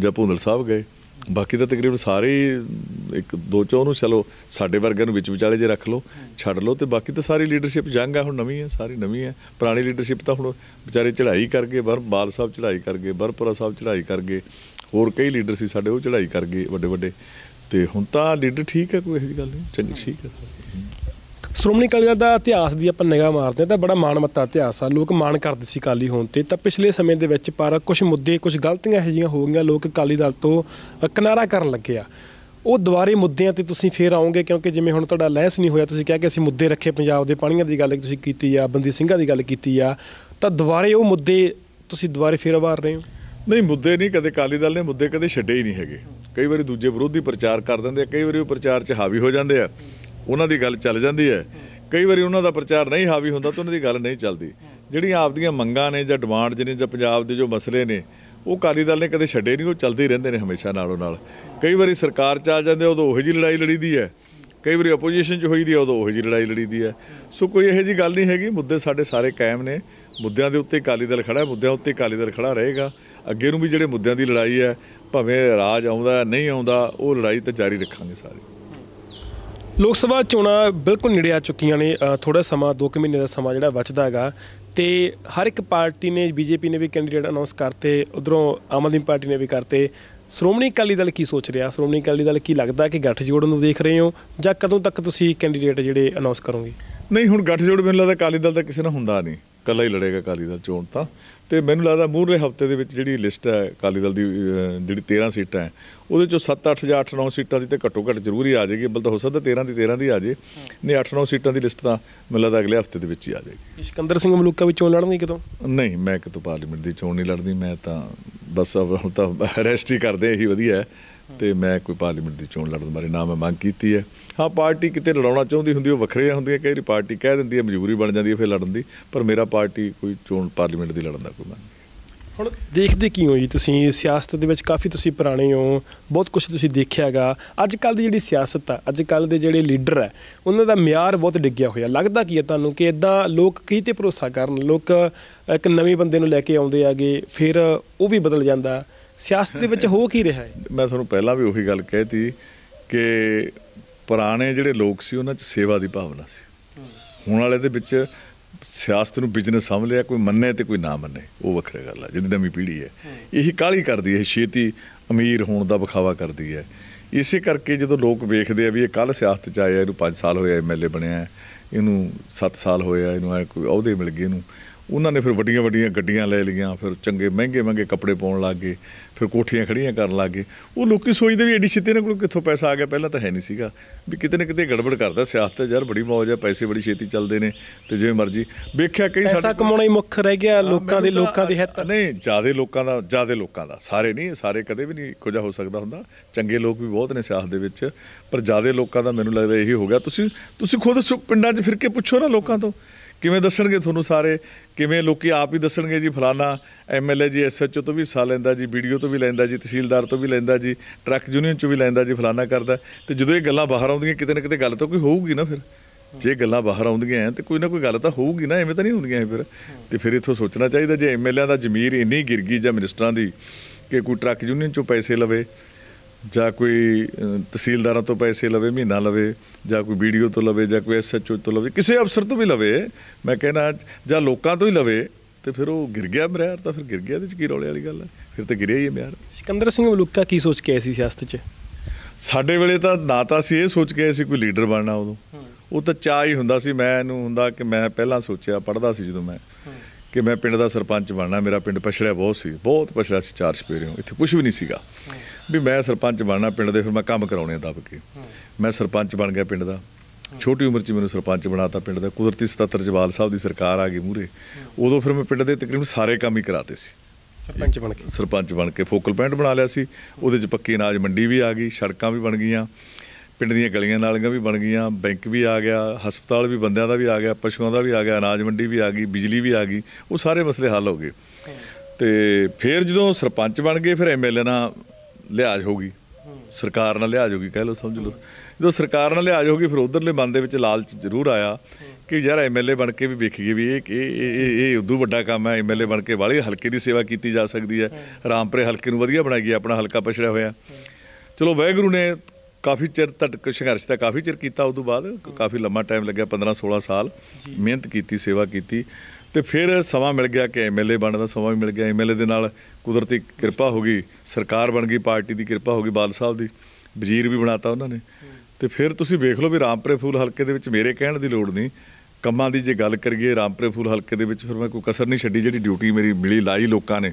ਜਾਂ ਭੁੰਦਲ ਸਾਹਿਬ ਗਏ ਬਾਕੀ ਤਾਂ ਤਕਰੀਬਨ ਸਾਰੇ ਇੱਕ ਦੋ ਚੋਂ ਨੂੰ ਚਲੋ ਸਾਡੇ ਵਰਗਿਆਂ ਨੂੰ ਵਿੱਚ ਵਿਚਾਲੇ ਜੇ ਰੱਖ ਲਓ ਛੱਡ ਲਓ ਤੇ ਬਾਕੀ ਤਾਂ ਸਾਰੀ ਲੀਡਰਸ਼ਿਪ ਜੰਗ ਆ ਹੁਣ ਨਵੀਂ ਆ ਸਾਰੀ ਨਵੀਂ ਆ ਪੁਰਾਣੀ ਲੀਡਰਸ਼ਿਪ ਤਾਂ ਹੁਣ ਵਿਚਾਰੇ ਚੜ੍ਹਾਈ ਕਰਕੇ ਬਰ ਬਾਲ ਸਾਹਿਬ ਚੜ੍ਹਾਈ ਕਰਕੇ ਬਰਪੁਰਾ ਸਾਹਿਬ ਚੜ੍ਹਾਈ ਕਰਕੇ ਹੋਰ ਕਈ ਲੀਡਰ ਸੀ ਸਾਡੇ ਉਹ ਚੜ੍ਹਾਈ ਕਰਕੇ ਵੱਡੇ ਵੱਡੇ ਤੇ ਹੁਣ ਤਾਂ ਲੀਡਰ ਠੀਕ ਹੈ ਕੋਈ ਇਹੋ ਜੀ ਗੱਲ ਨਹੀਂ ਚੰਗੀ ਠੀਕ ਹੈ ਸ਼੍ਰੋਮਣੀ ਅਕਾਲੀ ਦਲ ਦਾ ਇਤਿਹਾਸ ਦੀ ਆਪਾਂ ਨਿਗਾਹ ਮਾਰਦੇ ਤਾਂ ਬੜਾ ਮਾਣਮੱਤਾ ਇਤਿਹਾਸ ਆ ਲੋਕ ਮਾਣ ਕਰਦੇ ਸੀ ਅਕਾਲੀ ਹੋਣ ਤੇ ਤਾਂ ਪਿਛਲੇ ਸਮੇਂ ਦੇ ਵਿੱਚ ਪਰ ਕੁਝ ਮੁੱਦੇ ਕੁਝ ਗਲਤੀਆਂ ਇਹੋ ਜੀਆਂ ਹੋ ਗਈਆਂ ਲੋਕ ਅਕਾਲੀ ਦਲ ਤੋਂ ਕਿਨਾਰਾ ਕਰਨ ਲੱਗੇ ਆ ਉਹ ਦੁਬਾਰੇ ਮੁੱਦਿਆਂ ਤੇ ਤੁਸੀਂ ਫੇਰ ਆਓਗੇ ਕਿਉਂਕਿ ਜਿਵੇਂ ਹੁਣ ਤੁਹਾਡਾ ਲੈਸ ਨਹੀਂ ਹੋਇਆ ਤੁਸੀਂ ਕਿਹਾ ਕਿ ਅਸੀਂ ਮੁੱਦੇ ਰੱਖੇ ਪੰਜਾਬ ਦੇ ਪਾਣੀਆਂ ਦੀ ਗੱਲ ਤੁਸੀਂ ਕੀਤੀ ਆ ਬੰਦੀ ਸਿੰਘਾਂ ਦੀ ਗੱਲ ਕੀਤੀ ਆ ਤਾਂ ਦੁਬਾਰੇ ਉਹ ਮੁੱਦੇ ਤੁਸੀਂ ਦੁਬਾਰੇ ਫੇਰ ਆਵਾਰ ਰਹੇ ਹੋ ਨਹੀਂ ਮੁੱਦੇ ਨਹੀਂ ਕਦੇ ਕਾਲੀ ਦਲ ਨੇ ਮੁੱਦੇ ਕਦੇ ਛੱਡੇ ਹੀ ਨਹੀਂ ਹੈਗੇ ਕਈ ਵਾਰੀ ਦੂਜੇ ਵਿਰੋਧੀ ਪ੍ਰਚਾਰ ਕਰ ਦਿੰਦੇ ਆ ਕਈ ਵਾਰੀ ਉਹ ਪ੍ਰਚਾਰ 'ਚ ਹਾਵੀ ਹੋ ਜਾਂਦੇ ਆ ਉਹਨਾਂ ਦੀ ਗੱਲ ਚੱਲ ਜਾਂਦੀ ਹੈ ਕਈ ਵਾਰੀ ਉਹਨਾਂ ਦਾ ਪ੍ਰਚਾਰ ਨਹੀਂ ਹਾਵੀ ਹੁੰਦਾ ਤਾਂ ਉਹਨਾਂ ਦੀ ਗੱਲ ਨਹੀਂ ਚੱਲਦੀ ਜਿਹੜੀਆਂ ਆਪਦੀਆਂ ਮੰਗਾਂ ਨੇ ਜਾਂ ਡਿਮਾਂਡ ਨੇ ਜਾਂ ਪੰਜਾਬ ਦੇ ਜੋ ਮਸਲੇ ਨੇ ਉਹ ਕਾਲੀ ਦਲ ਨੇ ਕਦੇ ਛੱਡੇ ਨਹੀਂ ਉਹ ਚੱਲਦੇ ਹੀ ਰਹਿੰਦੇ ਨੇ ਹਮੇਸ਼ਾ ਨਾਲੋਂ ਨਾਲ ਕਈ ਵਾਰੀ ਸਰਕਾਰ ਚ ਆ ਜਾਂਦੇ ਉਦੋਂ ਉਹੋ ਜੀ ਲੜਾਈ ਲੜੀਦੀ ਹੈ ਕਈ ਵਾਰੀ ਆਪੋਜੀਸ਼ਨ ਚ ਹੋਈਦੀ ਹੈ ਉਦੋਂ ਉਹੋ ਜੀ ਲੜਾਈ ਲੜੀਦੀ ਹੈ ਸੋ ਕੋਈ ਇਹੋ ਜੀ ਗੱਲ ਨਹੀਂ ਹੈਗੀ ਮੁੱਦੇ ਸਾਡੇ ਸਾਰੇ ਕਾਇਮ ਨੇ ਮੁੱਦਿਆਂ ਦੇ ਉੱਤੇ ਕਾਲੀ ਦਲ ਖੜਾ ਹੈ ਮੁੱਦਿਆਂ ਉੱਤੇ ਕਾਲੀ ਦਲ ਖੜਾ ਰਹੇਗਾ ਅੱਗੇ ਨੂੰ ਵੀ ਜਿਹੜੇ ਮੁੱਦਿਆਂ ਦੀ ਲੜਾਈ ਹੈ ਭਾਵੇਂ ਰਾਜ ਆਉਂਦਾ ਨਹੀਂ ਆਉਂਦਾ ਉਹ ਲੜਾਈ ਤਾਂ ਜਾਰੀ ਰੱਖਾਂਗੇ ਸਾਰੇ ਲੋਕ ਸਭਾ ਚੋਣਾਂ ਬਿਲਕੁਲ ਨੇੜੇ ਆ ਚੁੱਕੀਆਂ ਨੇ ਥੋੜਾ ਸਮਾਂ 2 ਕਿ ਮਹੀਨੇ ਦਾ ਸਮਾਂ ਜਿਹੜਾ ਬਚਦਾ ਹੈਗਾ ਤੇ ਹਰ ਇੱਕ ਪਾਰਟੀ ਨੇ ਬੀਜੇਪੀ ਨੇ ਵੀ ਕੈਂਡੀਡੇਟ ਅਨਾਉਂਸ ਕਰਤੇ ਉਧਰੋਂ ਆਮ ਆਦਮੀ ਪਾਰਟੀ ਨੇ ਵੀ ਕਰਤੇ ਸ਼੍ਰੋਮਣੀ ਅਕਾਲੀ ਦਲ ਕੀ ਸੋਚ ਰਿਹਾ ਸ਼੍ਰੋਮਣੀ ਅਕਾਲੀ ਦਲ ਕੀ ਲੱਗਦਾ ਕਿ ਗੱਠਜੋੜ ਨੂੰ ਦੇਖ ਰਹੇ ਹੋ ਜਾਂ ਕਦੋਂ ਤੱਕ ਤੁਸੀਂ ਕੈਂਡੀਡੇਟ ਜਿਹੜੇ ਅਨਾਉਂਸ ਕਰੋਗੇ ਨਹੀਂ ਹੁਣ ਗੱਠਜੋੜ ਮੈਨੂੰ ਲੱਗਦਾ ਅਕਾਲੀ ਦਲ ਤਾਂ ਕਿਸੇ ਨਾਲ ਹੁੰਦਾ ਨਹੀਂ ਕੱਲਾ ਹੀ ਲੜੇਗਾ ਅਕਾਲੀ ਦਲ ਚੋਣ ਤਾਂ ਤੇ ਮੈਨੂੰ ਲੱਗਦਾ ਮੂਹਰੇ ਹਫਤੇ ਦੇ ਵਿੱਚ ਜਿਹੜੀ ਲਿਸਟ ਹੈ ਕਾਲੀ ਦਲ ਦੀ ਜਿਹੜੀ 13 ਸੀਟਾਂ ਹੈ ਉਹਦੇ ਚੋਂ 7 8 ਜਾਂ 8 9 ਸੀਟਾਂ ਦੀ ਤੇ ਘੱਟੋ ਘੱਟ ਜ਼ਰੂਰ ਹੀ ਆ ਜਾਏਗੀ ਬਲਕਿ ਹੋ ਸਕਦਾ 13 ਦੀ 13 ਦੀ ਆ ਜੇ ਨਹੀਂ 8 9 ਸੀਟਾਂ ਦੀ ਲਿਸਟ ਤਾਂ ਮੈਨੂੰ ਲੱਗਦਾ ਅਗਲੇ ਹਫਤੇ ਦੇ ਵਿੱਚ ਹੀ ਆ ਜਾਏਗੀ ਸਿਕੰਦਰ ਸਿੰਘ ਮਲੂਕਾ ਵੀ ਚੋਣ ਲੜਨਗੇ ਕਿਦੋਂ ਨਹੀਂ ਮੈਂ ਕਿਤੋਂ ਪਾਰਲੀਮੈਂਟ ਦੀ ਚੋਣ ਨਹੀਂ ਲੜਦੀ ਮੈਂ ਤਾਂ ਬਸ ਹੁਣ ਤਾਂ ਰੈਸਟ ਹੀ ਕਰਦੇ ਇਹੀ ਵਧੀਆ ਹੈ ਤੇ ਮੈਂ ਕੋਈ ਪਾਰਲੀਮੈਂਟ ਦੀ ਚੋਣ ਲੜਨ ਬਾਰੇ ਨਾ ਮੈਂ ਮੰਗ ਕੀਤੀ ਹੈ ਹਾਂ ਪਾਰਟੀ ਕਿਤੇ ਲੜਾਉਣਾ ਚਾਹੁੰਦੀ ਹੁੰਦੀ ਉਹ ਵੱਖਰੀਆਂ ਹੁੰਦੀਆਂ ਕਈ ਪਾਰਟੀ ਕਹਿ ਦਿੰਦੀ ਹੈ ਮਜਬੂਰੀ ਬਣ ਜਾਂਦੀ ਹੈ ਫਿਰ ਲੜਨ ਦੀ ਪਰ ਮੇਰਾ ਪਾਰਟੀ ਕੋਈ ਚੋਣ ਪਾਰਲੀਮੈਂਟ ਦੀ ਲੜਨ ਦਾ ਕੋਈ ਮੰਗ ਹੁਣ ਦੇਖਦੇ ਕੀ ਹੋ ਜੀ ਤੁਸੀਂ ਸਿਆਸਤ ਦੇ ਵਿੱਚ ਕਾਫੀ ਤੁਸੀਂ ਪੁਰਾਣੇ ਹੋ ਬਹੁਤ ਕੁਝ ਤੁਸੀਂ ਦੇਖਿਆਗਾ ਅੱਜ ਕੱਲ ਦੀ ਜਿਹੜੀ ਸਿਆਸਤ ਆ ਅੱਜ ਕੱਲ ਦੇ ਜਿਹੜੇ ਲੀਡਰ ਆ ਉਹਨਾਂ ਦਾ ਮਿਆਰ ਬਹੁਤ ਡਿੱਗਿਆ ਹੋਇਆ ਲੱਗਦਾ ਕੀ ਹੈ ਤੁਹਾਨੂੰ ਕਿ ਇਦਾਂ ਲੋਕ ਕੀ ਤੇ ਭਰੋਸਾ ਕਰਨ ਲੋਕ ਇੱਕ ਨਵੇਂ ਬੰਦੇ ਨੂੰ ਲੈ ਕੇ ਆਉਂਦੇ ਆਗੇ ਫਿਰ ਉਹ ਵੀ ਬਦਲ ਜਾਂਦਾ ਸਿਆਸਤ ਦੇ ਵਿੱਚ ਹੋ ਕੀ ਰਿਹਾ ਹੈ ਮੈਂ ਤੁਹਾਨੂੰ ਪਹਿਲਾਂ ਵੀ ਉਹੀ ਗੱਲ ਕਹਿਤੀ ਕਿ ਪੁਰਾਣੇ ਜਿਹੜੇ ਲੋਕ ਸੀ ਉਹਨਾਂ 'ਚ ਸੇਵਾ ਦੀ ਭਾਵਨਾ ਸੀ ਹੁਣ ਵਾਲੇ ਦੇ ਵਿੱਚ ਸਿਆਸਤ ਨੂੰ ਬਿਜ਼ਨਸ ਸਮਝ ਲਿਆ ਕੋਈ ਮੰਨੇ ਤੇ ਕੋਈ ਨਾ ਮੰਨੇ ਉਹ ਵੱਖਰੀ ਗੱਲ ਹੈ ਜਿਹੜੀ ਨਵੀਂ ਪੀੜ੍ਹੀ ਹੈ ਇਹੀ ਕਾਲੀ ਕਰਦੀ ਹੈ ਛੇਤੀ ਅਮੀਰ ਹੋਣ ਦਾ ਵਿਖਾਵਾ ਕਰਦੀ ਹੈ ਇਸੇ ਕਰਕੇ ਜਦੋਂ ਲੋਕ ਵੇਖਦੇ ਆ ਵੀ ਇਹ ਕੱਲ ਸਿਆਸਤ 'ਚ ਆਇਆ ਇਹਨੂੰ 5 ਸਾਲ ਐ ਐਮਐਲਏ ਬਣਿਆ ਇਹਨੂੰ 7 ਸਾਲ ਹੋਏ ਆ ਇਹਨੂੰ ਕੋਈ ਅਹੁਦੇ ਮਿਲ ਗਏ ਇਹਨੂੰ ਉਹਨਾਂ ਨੇ ਫਿਰ ਵੱਡੀਆਂ ਵੱਡੀਆਂ ਗੱਡੀਆਂ ਲੈ ਲਈਆਂ ਫਿਰ ਚੰਗੇ ਮਹਿੰਗੇ ਮਹਿੰਗੇ ਕੱਪੜੇ ਪਾਉਣ ਲੱਗ ਗਏ ਫਿਰ ਕੋਠੀਆਂ ਖੜੀਆਂ ਕਰਨ ਲੱਗ ਗਏ ਉਹ ਲੋਕੀ ਸੋਚਦੇ ਵੀ ਐਡੀ ਛੇਤੀ ਨਾਲ ਕੋਲ ਕਿੱਥੋਂ ਪੈਸਾ ਆ ਗਿਆ ਪਹਿਲਾਂ ਤਾਂ ਹੈ ਨਹੀਂ ਸੀਗਾ ਵੀ ਕਿਤੇ ਨਾ ਕਿਤੇ ਗੜਬੜ ਕਰਦਾ ਸਿਆਸਤ ਯਾਰ ਬੜੀ ਮੌਜ ਆ ਪੈਸੇ ਬੜੀ ਛੇਤੀ ਚੱਲਦੇ ਨੇ ਤੇ ਜਿਵੇਂ ਮਰਜ਼ੀ ਵੇਖਿਆ ਕਈ ਸਾਡਾ ਪੈਸਾ ਕਮਾਉਣਾ ਹੀ ਮੁੱਖ ਰਹਿ ਗਿਆ ਲੋਕਾਂ ਦੇ ਲੋਕਾਂ ਦੇ ਹਿੱਤ ਨਹੀਂ ਜਿਆਦੇ ਲੋਕਾਂ ਦਾ ਜਿਆਦੇ ਲੋਕਾਂ ਦਾ ਸਾਰੇ ਨਹੀਂ ਸਾਰੇ ਕਦੇ ਵੀ ਨਹੀਂ ਕੋਈ ਜਾ ਹੋ ਸਕਦਾ ਹੁੰਦਾ ਚੰਗੇ ਲੋਕ ਵੀ ਬਹੁਤ ਨੇ ਸਿਆਸਤ ਦੇ ਵਿੱਚ ਪਰ ਜਿਆਦੇ ਲੋਕਾਂ ਦਾ ਮੈਨੂੰ ਲੱਗਦਾ ਇਹੀ ਹੋ ਗਿਆ ਤੁਸੀਂ ਤੁਸੀਂ ਖੁਦ ਪਿੰਡਾਂ 'ਚ ਫਿਰ ਕੇ ਪੁੱਛੋ ਨਾ ਲੋਕਾਂ ਤੋਂ ਕਿਵੇਂ ਦੱਸਣਗੇ ਤੁਹਾਨੂੰ ਸਾਰੇ ਕਿਵੇਂ ਲੋਕੀ ਆਪ ਹੀ ਦੱਸਣਗੇ ਜੀ ਫਲਾਣਾ ਐਮਐਲਏ ਜੀ ਐਸਐਚਓ ਤੋਂ ਵੀ ਹਿੱਸਾ ਲੈਂਦਾ ਜੀ ਵੀਡੀਓ ਤੋਂ ਵੀ ਲੈਂਦਾ ਜੀ ਤਹਿਸੀਲਦਾਰ ਤੋਂ ਵੀ ਲੈਂਦਾ ਜੀ ਟਰੱਕ ਯੂਨੀਅਨ ਚੋਂ ਵੀ ਲੈਂਦਾ ਜੀ ਫਲਾਣਾ ਕਰਦਾ ਤੇ ਜਦੋਂ ਇਹ ਗੱਲਾਂ ਬਾਹਰ ਆਉਂਦੀਆਂ ਕਿਤੇ ਨਾ ਕਿਤੇ ਗੱਲ ਤਾਂ ਕੋਈ ਹੋਊਗੀ ਨਾ ਫਿਰ ਜੇ ਗੱਲਾਂ ਬਾਹਰ ਆਉਂਦੀਆਂ ਐ ਤੇ ਕੋਈ ਨਾ ਕੋਈ ਗੱਲ ਤਾਂ ਹੋਊਗੀ ਨਾ ਐਵੇਂ ਤਾਂ ਨਹੀਂ ਹੁੰਦੀਆਂ ਫਿਰ ਤੇ ਫਿਰ ਇਥੋਂ ਸੋਚਣਾ ਚਾਹੀਦਾ ਜੇ ਐਮਐਲਏ ਦਾ ਜ਼ਮੀਰ ਇੰਨੀ ਗਿਰ ਗਈ ਜਾਂ ਮਿਨਿਸਟਰਾਂ ਦੀ ਕਿ ਕੋਈ ਟਰੱਕ ਯੂਨੀਅਨ ਚੋਂ ਪੈਸੇ ਲਵੇ ਜਾਂ ਕੋਈ ਤਹਿਸੀਲਦਾਰਾਂ ਤੋਂ ਪੈਸੇ ਲਵੇ ਮਹੀਨਾ ਲਵੇ ਜਾਂ ਕੋਈ ਵੀਡੀਓ ਤੋਂ ਲਵੇ ਜਾਂ ਕੋਈ ਐਸਐਚਓ ਤੋਂ ਲਵੇ ਕਿਸੇ ਅਫਸਰ ਤੋਂ ਵੀ ਲਵੇ ਮੈਂ ਕਹਿੰਦਾ ਜਾਂ ਲੋਕਾਂ ਤੋਂ ਹੀ ਲਵੇ ਤੇ ਫਿਰ ਉਹ ਗਿਰ ਗਿਆ ਮਿਆਰ ਤਾਂ ਫਿਰ ਗਿਰ ਗਿਆ ਤੇ ਚ ਕੀ ਰੋਲੇ ਵਾਲੀ ਗੱਲ ਹੈ ਫਿਰ ਤਾਂ ਗਿਰਿਆ ਹੀ ਹੈ ਮਿਆਰ ਸਿਕੰਦਰ ਸਿੰਘ ਮਲੂਕਾ ਕੀ ਸੋਚ ਕੇ ਆਏ ਸੀ ਸਿਆਸਤ 'ਚ ਸਾਡੇ ਵੇਲੇ ਤਾਂ ਨਾ ਤਾਂ ਸੀ ਇਹ ਸੋਚ ਕੇ ਆਏ ਸੀ ਕੋਈ ਲੀਡਰ ਬਣਨਾ ਉਦੋਂ ਉਹ ਤਾਂ ਚਾਹ ਹੀ ਹੁੰਦਾ ਸੀ ਮੈਂ ਇਹਨੂੰ ਹੁੰਦਾ ਕਿ ਮੈਂ ਪਹਿਲਾਂ ਸੋਚਿਆ ਪੜਦਾ ਸੀ ਜਦੋਂ ਮੈਂ ਕਿ ਮੈਂ ਪਿੰਡ ਦਾ ਸਰਪੰਚ ਬਣਨਾ ਮੇਰਾ ਪਿੰਡ ਪਛੜਿਆ ਬਹੁਤ ਸੀ ਬਹੁਤ ਪਛੜਿਆ ਸੀ ਚਾਰ ਛਪੇਰਿਓ ਇੱਥੇ ਕੁਝ ਵੀ ਨਹੀਂ ਸੀਗਾ ਵੀ ਮੈਂ ਸਰਪੰਚ ਬਣਨਾ ਪਿੰਡ ਦੇ ਫਿਰ ਮੈਂ ਕੰਮ ਕਰਾਉਣੇ ਦੱਬ ਕੇ ਮੈਂ ਸਰਪੰਚ ਬਣ ਗਿਆ ਪਿੰਡ ਦਾ ਛੋਟੀ ਉਮਰ 'ਚ ਮੈਨੂੰ ਸਰਪੰਚ ਬਣਾਤਾ ਪਿੰਡ ਦਾ ਕੁਦਰਤੀ 77 ਜਵਾਲ ਸਾਹਿਬ ਦੀ ਸਰਕਾਰ ਆ ਗਈ ਮੂਰੇ ਉਦੋਂ ਫਿਰ ਮੈਂ ਪਿੰਡ ਦੇ ਤਕਰੀਬਨ ਸਾਰੇ ਕੰਮ ਹੀ ਕਰਾਤੇ ਸੀ ਸਰਪੰਚ ਬਣ ਕੇ ਸਰਪੰਚ ਬਣ ਕੇ ਫੋਕਲ ਪੁਆਇੰਟ ਬਣਾ ਲਿਆ ਸੀ ਉਹਦੇ 'ਚ ਪੱਕੀ ਅਨਾਜ ਮੰਡੀ ਵੀ ਆ ਗਈ ਸੜਕਾਂ ਵੀ ਬਣ ਗਈਆਂ ਪਿੰਡ ਦੀਆਂ ਗਲੀਆਂ ਨਾਲੀਆਂ ਵੀ ਬਣ ਗਈਆਂ ਬੈਂਕ ਵੀ ਆ ਗਿਆ ਹਸਪਤਾਲ ਵੀ ਬੰਦਿਆਂ ਦਾ ਵੀ ਆ ਗਿਆ ਪਸ਼ੂਆਂ ਦਾ ਵੀ ਆ ਗਿਆ ਅਨਾਜ ਮੰਡੀ ਵੀ ਆ ਗਈ ਬਿਜਲੀ ਵੀ ਆ ਗਈ ਉਹ ਸਾਰੇ ਮਸਲੇ ਹੱਲ ਹੋ ਗਏ ਤੇ ਫਿਰ ਜਦੋਂ ਸਰਪੰਚ ਬਣ ਗਏ ਫਿਰ ਐਮਐਲਏ ਨਾਲ ਲਿਆਜ ਹੋਗੀ ਸਰਕਾਰ ਨਾਲ ਲਿਆਜ ਹੋਗੀ ਕਹਿ ਲੋ ਸਮਝ ਲੋ ਜਦੋਂ ਸਰਕਾਰ ਨਾਲ ਲਿਆਜ ਹੋਗੀ ਫਿਰ ਉਧਰਲੇ ਮਨ ਦੇ ਵਿੱਚ ਲਾਲਚ ਜ਼ਰੂਰ ਆਇਆ ਕਿ ਯਾਰ ਐਮਐਲਏ ਬਣ ਕੇ ਵੀ ਵੇਖੀਏ ਵੀ ਇਹ ਇਹ ਇਹ ਉਦੋਂ ਵੱਡਾ ਕੰਮ ਹੈ ਐਮਐਲਏ ਬਣ ਕੇ ਵਾਲੀ ਹਲਕੇ ਦੀ ਸੇਵਾ ਕੀਤੀ ਜਾ ਸਕਦੀ ਹੈ ਰਾਮਪੁਰੇ ਹਲਕੇ ਨੂੰ ਵਧੀਆ ਬਣਾਈ ਗਿਆ ਆਪਣਾ ਹਲਕਾ ਪਛੜਿਆ ਹੋਇਆ ਚਲੋ ਵੈਗਰੂ ਨੇ ਕਾਫੀ ਚਿਰ ਤੱਕ ਸੰਘਰਸ਼ ਦਾ ਕਾਫੀ ਚਿਰ ਕੀਤਾ ਉਸ ਤੋਂ ਬਾਅਦ ਕਾਫੀ ਲੰਮਾ ਟਾਈਮ ਲੱਗਿਆ 15 16 ਸਾਲ ਮਿਹਨਤ ਕੀਤੀ ਸੇਵਾ ਕੀਤੀ ਤੇ ਫਿਰ ਸਮਾਂ ਮਿਲ ਗਿਆ ਕਿ ਐਮਐਲਏ ਬਣਨ ਦਾ ਸਮਾਂ ਵੀ ਮਿਲ ਗਿਆ ਐਮਐਲਏ ਦੇ ਨਾਲ ਕੁਦਰਤੀ ਕਿਰਪਾ ਹੋ ਗਈ ਸਰਕਾਰ ਬਣ ਗਈ ਪਾਰਟੀ ਦੀ ਕਿਰਪਾ ਹੋ ਗਈ ਬਾਦ ਸਾਹਿਬ ਦੀ ਵਜ਼ੀਰ ਵੀ ਬਣਾਤਾ ਉਹਨਾਂ ਨੇ ਤੇ ਫਿਰ ਤੁਸੀਂ ਵੇਖ ਲਓ ਵੀ ਰਾਮਪ੍ਰੇ ਫੂਲ ਹਲਕੇ ਦੇ ਵਿੱਚ ਮੇਰੇ ਕਹਿਣ ਦੀ ਲੋੜ ਨਹੀਂ ਕੰਮਾਂ ਦੀ ਜੇ ਗੱਲ ਕਰੀਏ ਰਾਮਪ੍ਰੇ ਫੂਲ ਹਲਕੇ ਦੇ ਵਿੱਚ ਫਿਰ ਮੈਂ ਕੋਈ ਕਸਰ ਨਹੀਂ ਛੱਡੀ ਜਿਹੜੀ ਡਿਊਟੀ ਮੇਰੀ ਮਿਲੀ ਲਾਈ ਲੋਕਾਂ ਨੇ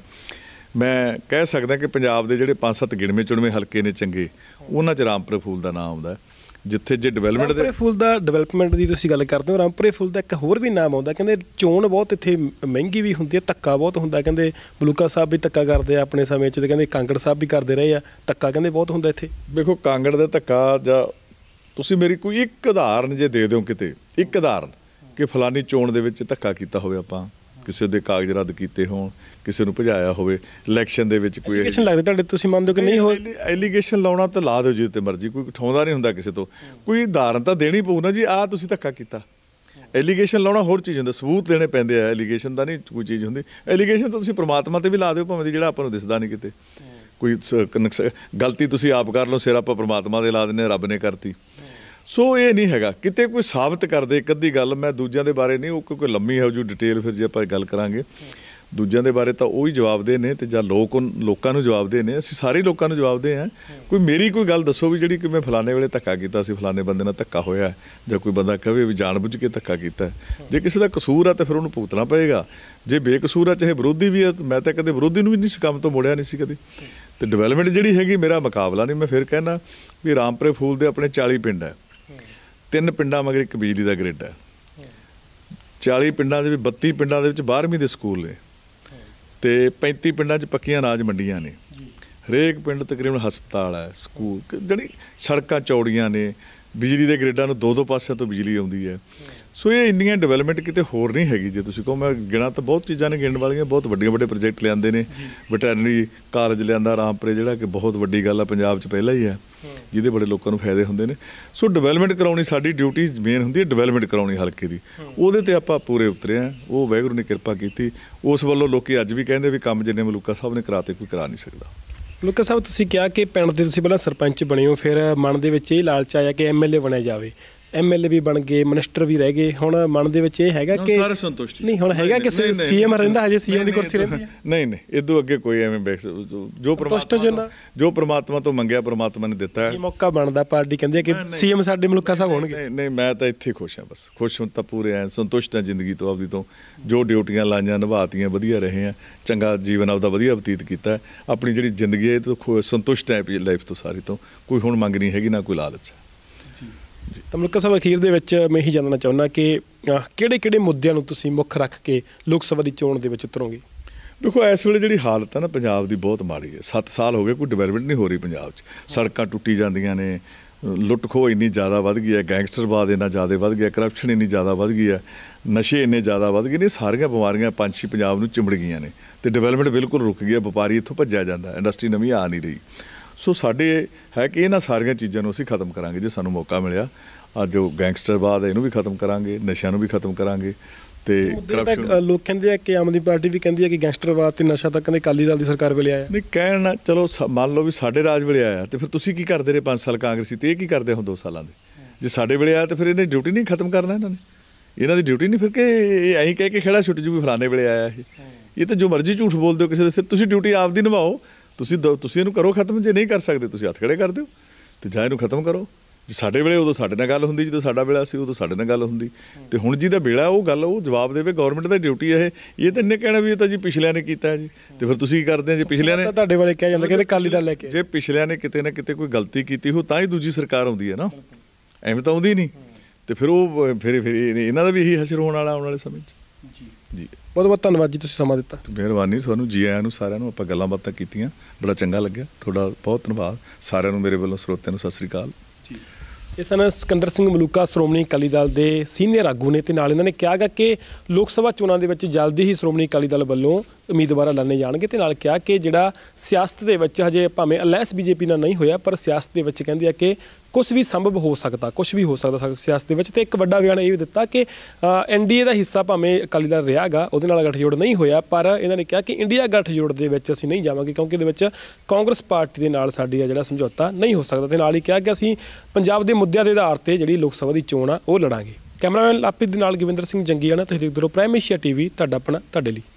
ਮੈਂ ਕਹਿ ਸਕਦਾ ਕਿ ਪੰਜਾਬ ਦੇ ਜਿਹੜੇ 5-7 ਗਿਣਵੇਂ ਚੁਣਵੇਂ ਹਲਕੇ ਨੇ ਚੰਗੇ ਉਹਨਾਂ 'ਚ ਰਾਮਪ੍ਰੇ ਫੂਲ ਦਾ ਨਾਮ ਆਉਂਦਾ ਹੈ ਜਿੱਥੇ ਜੇ ਡਿਵੈਲਪਮੈਂਟ ਦੇ ਫੁੱਲ ਦਾ ਡਿਵੈਲਪਮੈਂਟ ਦੀ ਤੁਸੀਂ ਗੱਲ ਕਰਦੇ ਹੋ ਰਾਮਪੁਰੇ ਫੁੱਲ ਦਾ ਇੱਕ ਹੋਰ ਵੀ ਨਾਮ ਆਉਂਦਾ ਕਹਿੰਦੇ ਚੋਣ ਬਹੁਤ ਇੱਥੇ ਮਹਿੰਗੀ ਵੀ ਹੁੰਦੀ ਹੈ ਤੱਕਾ ਬਹੁਤ ਹੁੰਦਾ ਕਹਿੰਦੇ ਬਲੂਕਾ ਸਾਹਿਬ ਵੀ ਤੱਕਾ ਕਰਦੇ ਆ ਆਪਣੇ ਸਮੇਂ 'ਚ ਤੇ ਕਹਿੰਦੇ ਕਾਂਗੜ ਸਾਹਿਬ ਵੀ ਕਰਦੇ ਰਹੇ ਆ ਤੱਕਾ ਕਹਿੰਦੇ ਬਹੁਤ ਹੁੰਦਾ ਇੱਥੇ ਵੇਖੋ ਕਾਂਗੜ ਦਾ ਤੱਕਾ ਜਾਂ ਤੁਸੀਂ ਮੇਰੀ ਕੋਈ ਇੱਕ ਉਦਾਹਰਨ ਜੇ ਦੇ ਦਿਓ ਕਿਤੇ ਇੱਕ ਉਦਾਹਰਨ ਕਿ ਫਲਾਨੀ ਚੋਣ ਦੇ ਵਿੱਚ ਤੱਕਾ ਕੀਤਾ ਹੋਵੇ ਆਪਾਂ ਕਿਸੇ ਦੇ ਕਾਗਜ਼ ਰੱਦ ਕੀਤੇ ਹੋਣ ਕਿਸੇ ਨੂੰ ਭਜਾਇਆ ਹੋਵੇ ਇਲੈਕਸ਼ਨ ਦੇ ਵਿੱਚ ਕੋਈ ਐਲੀਗੇਸ਼ਨ ਲੱਗਦਾ ਤੁਹਾਡੇ ਤੁਸੀਂ ਮੰਨਦੇ ਕਿ ਨਹੀਂ ਹੋ ਐਲੀਗੇਸ਼ਨ ਲਾਉਣਾ ਤਾਂ ਲਾ ਦਿਓ ਜਿੱਤੇ ਤੇ ਮਰਜ਼ੀ ਕੋਈ ਉਠਾਉਂਦਾ ਨਹੀਂ ਹੁੰਦਾ ਕਿਸੇ ਤੋਂ ਕੋਈ ਧਾਰਨ ਤਾਂ ਦੇਣੀ ਪਊ ਨਾ ਜੀ ਆ ਤੁਸੀਂ ਧੱਕਾ ਕੀਤਾ ਐਲੀਗੇਸ਼ਨ ਲਾਉਣਾ ਹੋਰ ਚੀਜ਼ ਹੁੰਦਾ ਸਬੂਤ ਦੇਣੇ ਪੈਂਦੇ ਆ ਐਲੀਗੇਸ਼ਨ ਦਾ ਨਹੀਂ ਕੋਈ ਚੀਜ਼ ਹੁੰਦੀ ਐਲੀਗੇਸ਼ਨ ਤਾਂ ਤੁਸੀਂ ਪ੍ਰਮਾਤਮਾ ਤੇ ਵੀ ਲਾ ਦਿਓ ਭਾਵੇਂ ਜਿਹੜਾ ਆਪਾਂ ਨੂੰ ਦਿਸਦਾ ਨਹੀਂ ਕਿਤੇ ਕੋਈ ਗਲਤੀ ਤੁਸੀਂ ਆਪ ਕਰ ਲਓ ਸਿਰ ਆਪਾਂ ਪ੍ਰਮਾਤਮਾ ਦੇ ਲਾ ਦਿੰਨੇ ਰੱਬ ਨੇ ਕਰਤੀ ਸੋ ਇਹ ਨਹੀਂ ਹੈਗਾ ਕਿਤੇ ਕੋਈ ਸਾਬਤ ਕਰ ਦੇ ਇੱਕ ਅੱਧੀ ਗੱਲ ਮੈਂ ਦੂਜਿਆਂ ਦੇ ਬਾਰੇ ਨਹੀਂ ਉਹ ਕੋਈ ਲੰਮੀ ਹੈ ਜੋ ਡਿਟੇਲ ਫਿਰ ਜੇ ਆਪਾਂ ਗੱਲ ਕਰਾਂਗੇ ਦੂਜਿਆਂ ਦੇ ਬਾਰੇ ਤਾਂ ਉਹ ਹੀ ਜਵਾਬ ਦੇ ਨੇ ਤੇ ਜਾਂ ਲੋਕ ਲੋਕਾਂ ਨੂੰ ਜਵਾਬ ਦੇ ਨੇ ਅਸੀਂ ਸਾਰੇ ਲੋਕਾਂ ਨੂੰ ਜਵਾਬ ਦੇ ਆ ਕੋਈ ਮੇਰੀ ਕੋਈ ਗੱਲ ਦੱਸੋ ਵੀ ਜਿਹੜੀ ਕਿ ਮੈਂ ਫਲਾਣੇ ਵੇਲੇ ਧੱਕਾ ਕੀਤਾ ਸੀ ਫਲਾਣੇ ਬੰਦੇ ਨਾਲ ਧੱਕਾ ਹੋਇਆ ਜਾਂ ਕੋਈ ਬੰਦਾ ਕਹੇ ਵੀ ਜਾਣਬੁੱਝ ਕੇ ਧੱਕਾ ਕੀਤਾ ਜੇ ਕਿਸੇ ਦਾ ਕਸੂਰ ਆ ਤਾਂ ਫਿਰ ਉਹਨੂੰ ਭੁਗਤਣਾ ਪਏਗਾ ਜੇ ਬੇਕਸੂਰ ਆ ਚਾਹੇ ਵਿਰੋਧੀ ਵੀ ਆ ਮੈਂ ਤਾਂ ਕਦੇ ਵਿਰੋਧੀ ਨੂੰ ਵੀ ਨਹੀਂ ਇਸ ਕੰਮ ਤੋਂ ਮੋੜਿਆ ਨਹੀਂ ਸੀ ਕਦੇ ਤੇ ਡਿਵੈਲਪਮੈਂਟ ਜਿਹੜੀ ਹੈਗੀ ਮੇਰਾ ਮੁਕਾਬਲਾ ਨਹੀਂ ਮੈਂ ਫਿਰ ਕਹਿਣਾ ਵੀ ਰਾਮਪੁਰੇ ਫੂਲ ਦੇ ਆਪਣੇ 40 ਪਿੰਡ ਆ ਤਿੰਨ ਪਿੰਡਾਂ ਮਗਰ ਇੱਕ ਬਿਜਲੀ ਦਾ ਗ੍ਰਿਡ ਹੈ 40 ਪਿੰਡਾਂ ਦੇ ਵਿੱਚ 32 ਪਿੰਡਾਂ ਦੇ ਵਿੱਚ 12ਵੀਂ ਦੇ ਸਕੂਲ ਨੇ ਤੇ 35 ਪਿੰਡਾਂ 'ਚ ਪੱਕੀਆਂ ਅਨਾਜ ਮੰਡੀਆਂ ਨੇ ਹਰੇਕ ਪਿੰਡ ਤਕਰੀਬਨ ਹਸਪਤਾਲ ਹੈ ਸਕੂਲ ਜਿਹੜੀ ਸੜਕਾਂ ਚੌੜੀਆਂ ਨੇ ਬਿਜਲੀ ਦੇ ਗ੍ਰਿਡਾਂ ਨੂੰ ਦੋ ਦੋ ਪਾਸਿਆਂ ਤੋਂ ਬਿਜਲੀ ਆਉਂਦੀ ਹੈ ਸੋ ਇਹ ਇੰਡੀਆ ਡਿਵੈਲਪਮੈਂਟ ਕਿਤੇ ਹੋਰ ਨਹੀਂ ਹੈਗੀ ਜੇ ਤੁਸੀਂ ਕਹੋ ਮੈਂ ਗਿਣਾ ਤਾਂ ਬਹੁਤ ਚੀਜ਼ਾਂ ਨੇ ਗਿਣਨ ਵਾਲੀਆਂ ਬਹੁਤ ਵੱਡੇ ਵੱਡੇ ਪ੍ਰੋਜੈਕਟ ਲਿਆਂਦੇ ਨੇ ਵਟਰਨਰੀ ਕਾਲਜ ਲਿਆਂਦਾ ਰਾਮਪੁਰੇ ਜਿਹੜਾ ਕਿ ਬਹੁਤ ਵੱਡੀ ਗੱਲ ਆ ਪੰਜਾਬ 'ਚ ਪਹਿਲਾਂ ਹੀ ਹੈ ਜਿਹਦੇ ਬੜੇ ਲੋਕਾਂ ਨੂੰ ਫਾਇਦੇ ਹੁੰਦੇ ਨੇ ਸੋ ਡਿਵੈਲਪਮੈਂਟ ਕਰਾਉਣੀ ਸਾਡੀ ਡਿਊਟੀ ਮੇਨ ਹੁੰਦੀ ਹੈ ਡਿਵੈਲਪਮੈਂਟ ਕਰਾਉਣੀ ਹਲਕੇ ਦੀ ਉਹਦੇ ਤੇ ਆਪਾਂ ਪੂਰੇ ਉਤਰੇ ਆ ਉਹ ਵੈਗਰੂ ਨੇ ਕਿਰਪਾ ਕੀਤੀ ਉਸ ਵੱਲੋਂ ਲੋਕੀ ਅੱਜ ਵੀ ਕਹਿੰਦੇ ਵੀ ਕੰਮ ਜਿੰਨੇ ਮਲੂਕਾ ਸਾਹਿਬ ਨੇ ਕਰਾਤੇ ਕੋਈ ਕਰਾ ਨਹੀਂ ਸਕਦਾ ਲੋਕਾਂ ਸਾਹਿਬ ਤੁਸੀਂ ਕਿਹਾ ਕਿ ਪਿੰਡ ਦੇ ਤੁਸੀਂ ਪਹਿਲਾਂ ਸਰਪੰਚ ਬਣੇ ਹੋ ਫਿਰ ਮਨ ਦੇ ਵਿੱਚ ਇਹ ਲਾਲਚ ਆਇਆ ਕਿ ਐਮਐਲਏ ਬਣਿਆ ਜਾਵੇ ਐਮਐਲਏ ਵੀ ਬਣ ਗਏ ਮਿਨਿਸਟਰ ਵੀ ਰਹਿ ਗਏ ਹੁਣ ਮਨ ਦੇ ਵਿੱਚ ਇਹ ਹੈਗਾ ਕਿ ਸਾਰੇ ਸੰਤੁਸ਼ਟ ਨਹੀਂ ਹੁਣ ਹੈਗਾ ਕਿ ਸੀਐਮ ਰਹਿੰਦਾ ਹਜੇ ਸੀਐਮ ਦੀ ਕੁਰਸੀ ਰਹਿੰਦੀ ਹੈ ਨਹੀਂ ਨਹੀਂ ਇਦੋਂ ਅੱਗੇ ਕੋਈ ਐਵੇਂ ਜੋ ਪ੍ਰਮਾਤਮਾ ਜੋ ਪ੍ਰਮਾਤਮਾ ਤੋਂ ਮੰਗਿਆ ਪ੍ਰਮਾਤਮਾ ਨੇ ਦਿੱਤਾ ਹੈ ਇਹ ਮੌਕਾ ਬਣਦਾ ਪਾਰਟੀ ਕਹਿੰਦੀ ਹੈ ਕਿ ਸੀਐਮ ਸਾਡੇ ਮੁਲਕਾ ਸਾਹਿਬ ਹੋਣਗੇ ਨਹੀਂ ਨਹੀਂ ਮੈਂ ਤਾਂ ਇੱਥੇ ਖੁਸ਼ ਹਾਂ ਬਸ ਖੁਸ਼ ਹਾਂ ਤਾਂ ਪੂਰੇ ਐ ਸੰਤੁਸ਼ਟ ਹਾਂ ਜ਼ਿੰਦਗੀ ਤੋਂ ਆਪਦੀ ਤੋਂ ਜੋ ਡਿਊਟੀਆਂ ਲਾਈਆਂ ਨਿਭਾਤੀਆਂ ਵਧੀਆ ਰਹੇ ਆ ਚੰਗਾ ਜੀਵਨ ਆਪਦਾ ਵਧੀਆ ਬਤੀਤ ਕੀਤਾ ਆਪਣੀ ਜਿਹੜੀ ਜ਼ਿੰਦਗੀ ਹੈ ਇਹ ਤੋਂ ਸੰਤੁਸ਼ਟ ਹੈ ਲਾਈਫ ਤੋਂ ਸਾਰੀ ਤੋਂ ਕੋਈ ਹੁਣ ਮੰਗ ਨਹੀਂ ਹੈਗੀ ਨਾ ਕੋਈ ਲਾਲਚ ਹੈ ਤਾਂ ਮੁਲਕਾ ਸਾਹਿਬ ਅਖੀਰ ਦੇ ਵਿੱਚ ਮੈਂ ਇਹੀ ਜਾਨਣਾ ਚਾਹੁੰਦਾ ਕਿ ਕਿਹੜੇ ਕਿਹੜੇ ਮੁੱਦਿਆਂ ਨੂੰ ਤੁਸੀਂ ਮੁੱਖ ਰੱਖ ਕੇ ਲੋਕ ਸਭਾ ਦੀ ਚੋਣ ਦੇ ਵਿੱਚ ਉਤਰੋਗੇ ਦੇਖੋ ਇਸ ਵੇਲੇ ਜਿਹੜੀ ਹਾਲਤ ਹੈ ਨਾ ਪੰਜਾਬ ਦੀ ਬਹੁਤ ਮਾੜੀ ਹੈ 7 ਸਾਲ ਹੋ ਗਏ ਕੋਈ ਡਿਵੈਲਪਮੈਂਟ ਨਹੀਂ ਹੋ ਰਹੀ ਪੰਜਾਬ 'ਚ ਸੜਕਾਂ ਟੁੱਟੀ ਜਾਂਦੀਆਂ ਨੇ ਲੁੱਟ ਖੋ ਇੰਨੀ ਜ਼ਿਆਦਾ ਵੱਧ ਗਈ ਹੈ ਗੈਂਗਸਟਰਵਾਦ ਇੰਨਾ ਜ਼ਿਆਦਾ ਵੱਧ ਗਿਆ ਕਰਪਸ਼ਨ ਇੰਨੀ ਜ਼ਿਆਦਾ ਵੱਧ ਗਈ ਹੈ ਨਸ਼ੇ ਇੰਨੇ ਜ਼ਿਆਦਾ ਵੱਧ ਗਏ ਨੇ ਸਾਰੀਆਂ ਬਿਮਾਰੀਆਂ ਪੰਛੀ ਪੰਜਾਬ ਨੂੰ ਚਿੰਬੜ ਗਈਆਂ ਨੇ ਤੇ ਡਿਵੈਲਪਮੈਂਟ ਬਿਲਕੁਲ ਰੁਕ ਗਈ ਹੈ ਵਪਾਰੀ ਇੱਥੋਂ ਭੱਜਿਆ ਜਾਂਦਾ ਇੰਡਸਟਰੀ ਨਵੀਂ ਆ ਨਹੀਂ ਰਹੀ ਸੋ ਸਾਡੇ ਹੈ ਕਿ ਇਹਨਾਂ ਸਾਰੀਆਂ ਚੀਜ਼ਾਂ ਨੂੰ ਅਸੀਂ ਖਤਮ ਕਰਾਂਗੇ ਜੇ ਸਾਨੂੰ ਮੌਕਾ ਮਿਲਿਆ ਅੱਜ ਜੋ ਗੈਂਗਸਟਰਵਾਦ ਬਾਦ ਇਹਨੂੰ ਵੀ ਖਤਮ ਕਰਾਂਗੇ ਨਸ਼ਿਆਂ ਨੂੰ ਵੀ ਖਤਮ ਕਰਾਂਗੇ ਤੇ ਕਰਪਸ਼ਨ ਲੋਕ ਕਹਿੰਦੇ ਆ ਕਿ ਆਮ ਆਦਮੀ ਪਾਰਟੀ ਵੀ ਕਹਿੰਦੀ ਆ ਕਿ ਗੈਂਗਸਟਰਵਾਦ ਤੇ ਨਸ਼ਾ ਤਾਂ ਕਹਿੰਦੇ ਕਾਲੀ ਦਲ ਦੀ ਸਰਕਾਰ ਵੇਲੇ ਆਇਆ ਨਹੀਂ ਕਹਿਣਾ ਚਲੋ ਮੰਨ ਲਓ ਵੀ ਸਾਡੇ ਰਾਜ ਵੇਲੇ ਆਇਆ ਤੇ ਫਿਰ ਤੁਸੀਂ ਕੀ ਕਰਦੇ ਰਹੇ 5 ਸਾਲ ਕਾਂਗਰਸੀ ਤੇ ਇਹ ਕੀ ਕਰਦੇ ਹੋ 2 ਸਾਲਾਂ ਦੇ ਜੇ ਸਾਡੇ ਵੇਲੇ ਆਇਆ ਤੇ ਫਿਰ ਇਹਨੇ ਡਿਊਟੀ ਨਹੀਂ ਖਤਮ ਕਰਨਾ ਇਹਨਾਂ ਨੇ ਇਹਨਾਂ ਦੀ ਡਿਊਟੀ ਨਹੀਂ ਫਿਰ ਕਿ ਐਂ ਕਹਿ ਕੇ ਖੜਾ ਛੁੱਟ ਜੂ ਵੀ ਫਲਾਣੇ ਵੇਲੇ ਆਇਆ ਇਹ ਇਹ ਤਾਂ ਜੋ ਮਰਜ਼ੀ ਝੂਠ ਬੋਲਦੇ ਹੋ ਕਿਸੇ ਦੇ ਸਿਰ ਤੁਸੀਂ ਡਿਊਟੀ ਦੀ ਨਿਭਾਓ ਤੁਸੀਂ ਤੁਸੀਂ ਇਹਨੂੰ ਕਰੋ ਖਤਮ ਜੇ ਨਹੀਂ ਕਰ ਸਕਦੇ ਤੁਸੀਂ ਹੱਥ ਖੜੇ ਕਰ ਦਿਓ ਤੇ ਜਾਂ ਇਹਨੂੰ ਖਤਮ ਕਰੋ ਸਾਡੇ ਵੇਲੇ ਉਦੋਂ ਸਾਡੇ ਨਾਲ ਗੱਲ ਹੁੰਦੀ ਜਦੋਂ ਸਾਡਾ ਵੇਲਾ ਸੀ ਉਦੋਂ ਸਾਡੇ ਨਾਲ ਗੱਲ ਹੁੰਦੀ ਤੇ ਹੁਣ ਜੀ ਦਾ ਵੇਲਾ ਉਹ ਗੱਲ ਉਹ ਜਵਾਬ ਦੇਵੇ ਗਵਰਨਮੈਂਟ ਦਾ ਡਿਊਟੀ ਹੈ ਇਹ ਇਹ ਤਾਂ ਇਹਨੇ ਕਹਿਣਾ ਵੀ ਇਹ ਤਾਂ ਜੀ ਪਿਛਲਿਆਂ ਨੇ ਕੀਤਾ ਜੀ ਤੇ ਫਿਰ ਤੁਸੀਂ ਕੀ ਕਰਦੇ ਆ ਜੀ ਪਿਛਲਿਆਂ ਨੇ ਤੁਹਾਡੇ ਵਾਲੇ ਕਿਹਾ ਜਾਂਦਾ ਕਹਿੰਦੇ ਕਾਲੀ ਦਾ ਲੈ ਕੇ ਜੇ ਪਿਛਲਿਆਂ ਨੇ ਕਿਤੇ ਨਾ ਕਿਤੇ ਕੋਈ ਗਲਤੀ ਕੀਤੀ ਹੋ ਤਾਂ ਹੀ ਦੂਜੀ ਸਰਕਾਰ ਆਉਂਦੀ ਹੈ ਨਾ ਐਵੇਂ ਤਾਂ ਆਉਂਦੀ ਨਹੀਂ ਤੇ ਫਿਰ ਉਹ ਫਿਰ ਫਿਰ ਇਹਨਾਂ ਦਾ ਵੀ ਇਹੀ ਹਸ਼ਰ ਹੋਣ ਵਾਲਾ ਆਉਣ ਵਾਲੇ ਸਮੇਂ 'ਚ ਜੀ ਜੀ ਬਹੁਤ ਬਹੁਤ ਧੰਨਵਾਦ ਜੀ ਤੁਸੀਂ ਸਮਾਂ ਦਿੱਤਾ ਮਿਹਰਬਾਨੀ ਤੁਹਾਨੂੰ ਜੀ ਆਇਆਂ ਨੂੰ ਸਾਰਿਆਂ ਨੂੰ ਆਪਾਂ ਗੱਲਾਂ ਬਾਤਾਂ ਕੀਤੀਆਂ ਬੜਾ ਚੰਗਾ ਲੱਗਿਆ ਤੁਹਾਡਾ ਬਹੁਤ ਧੰਨਵਾਦ ਸਾਰਿਆਂ ਨੂੰ ਮੇਰੇ ਵੱਲੋਂ ਸਰੋਤਿਆਂ ਨੂੰ ਸਤਿ ਸ੍ਰੀ ਅਕਾਲ ਜੀ ਇਹ ਸਨ ਸਿਕੰਦਰ ਸਿੰਘ ਮਲੂਕਾ ਸ਼੍ਰੋਮਣੀ ਅਕਾਲੀ ਦਲ ਦੇ ਸੀਨੀਅਰ ਆਗੂ ਨੇ ਤੇ ਨਾਲ ਇਹਨਾਂ ਨੇ ਕਿਹਾਗਾ ਕਿ ਲੋਕ ਸਭਾ ਚੋਣਾਂ ਦੇ ਵਿੱਚ ਜਲਦੀ ਹੀ ਸ਼੍ਰੋਮਣੀ ਅਕਾਲੀ ਦਲ ਵੱਲੋਂ ਉਮੀਦਵਾਰ ਲੰਨੇ ਜਾਣਗੇ ਤੇ ਨਾਲ ਕਿਹਾ ਕਿ ਜਿਹੜਾ ਸਿਆਸਤ ਦੇ ਵਿੱਚ ਹਜੇ ਭਾਵੇਂ ਅਲੈਸ ਬੀਜੇਪੀ ਨਾਲ ਨਹੀਂ ਹੋਇਆ ਪਰ ਸਿਆਸਤ ਦੇ ਵਿੱਚ ਕਹਿੰਦੇ ਆ ਕਿ ਕੁਝ ਵੀ ਸੰਭਵ ਹੋ ਸਕਦਾ ਕੁਝ ਵੀ ਹੋ ਸਕਦਾ ਸਿਆਸਤ ਦੇ ਵਿੱਚ ਤੇ ਇੱਕ ਵੱਡਾ ਬਿਆਨ ਇਹ ਵੀ ਦਿੱਤਾ ਕਿ ਐਨਡੀਏ ਦਾ ਹਿੱਸਾ ਭਾਵੇਂ ਅਕਾਲੀ ਦਲ ਰਿਹਾਗਾ ਉਹਦੇ ਨਾਲ ਜੋੜ ਨਹੀਂ ਹੋਇਆ ਪਰ ਇਹਨਾਂ ਨੇ ਕਿਹਾ ਕਿ ਇੰਡੀਆ ਜੋੜ ਦੇ ਵਿੱਚ ਅਸੀਂ ਨਹੀਂ ਜਾਵਾਂਗੇ ਕਿਉਂਕਿ ਇਹਦੇ ਵਿੱਚ ਕਾਂਗਰਸ ਪਾਰਟੀ ਦੇ ਨਾਲ ਸਾਡੀ ਆ ਜਿਹੜਾ ਸਮਝੌਤਾ ਨਹੀਂ ਹੋ ਸਕਦਾ ਤੇ ਨਾਲ ਹੀ ਕਿਹਾ ਕਿ ਅਸੀਂ ਪੰਜਾਬ ਦੇ ਮੁੱਦਿਆਂ ਦੇ ਆਧਾਰ ਤੇ ਜਿਹੜੀ ਲੋਕ ਸਭਾ ਦੀ ਚੋਣ ਆ ਉਹ ਲੜਾਂਗੇ ਕੈਮਰਾਮੈਨ ਲਾਪੀ ਦੇ ਨਾਲ ਗਵਿੰਦਰ ਸਿੰਘ ਜੰਗੀਆਣਾ ਤੁਸੀਂ ਦੇਖਦੇ ਹੋ ਪ੍ਰਾਈਮ ਏਸ਼ੀਆ ਟੀਵੀ ਤੁਹਾਡਾ ਆਪਣਾ ਤੁਹਾਡੇ ਲਈ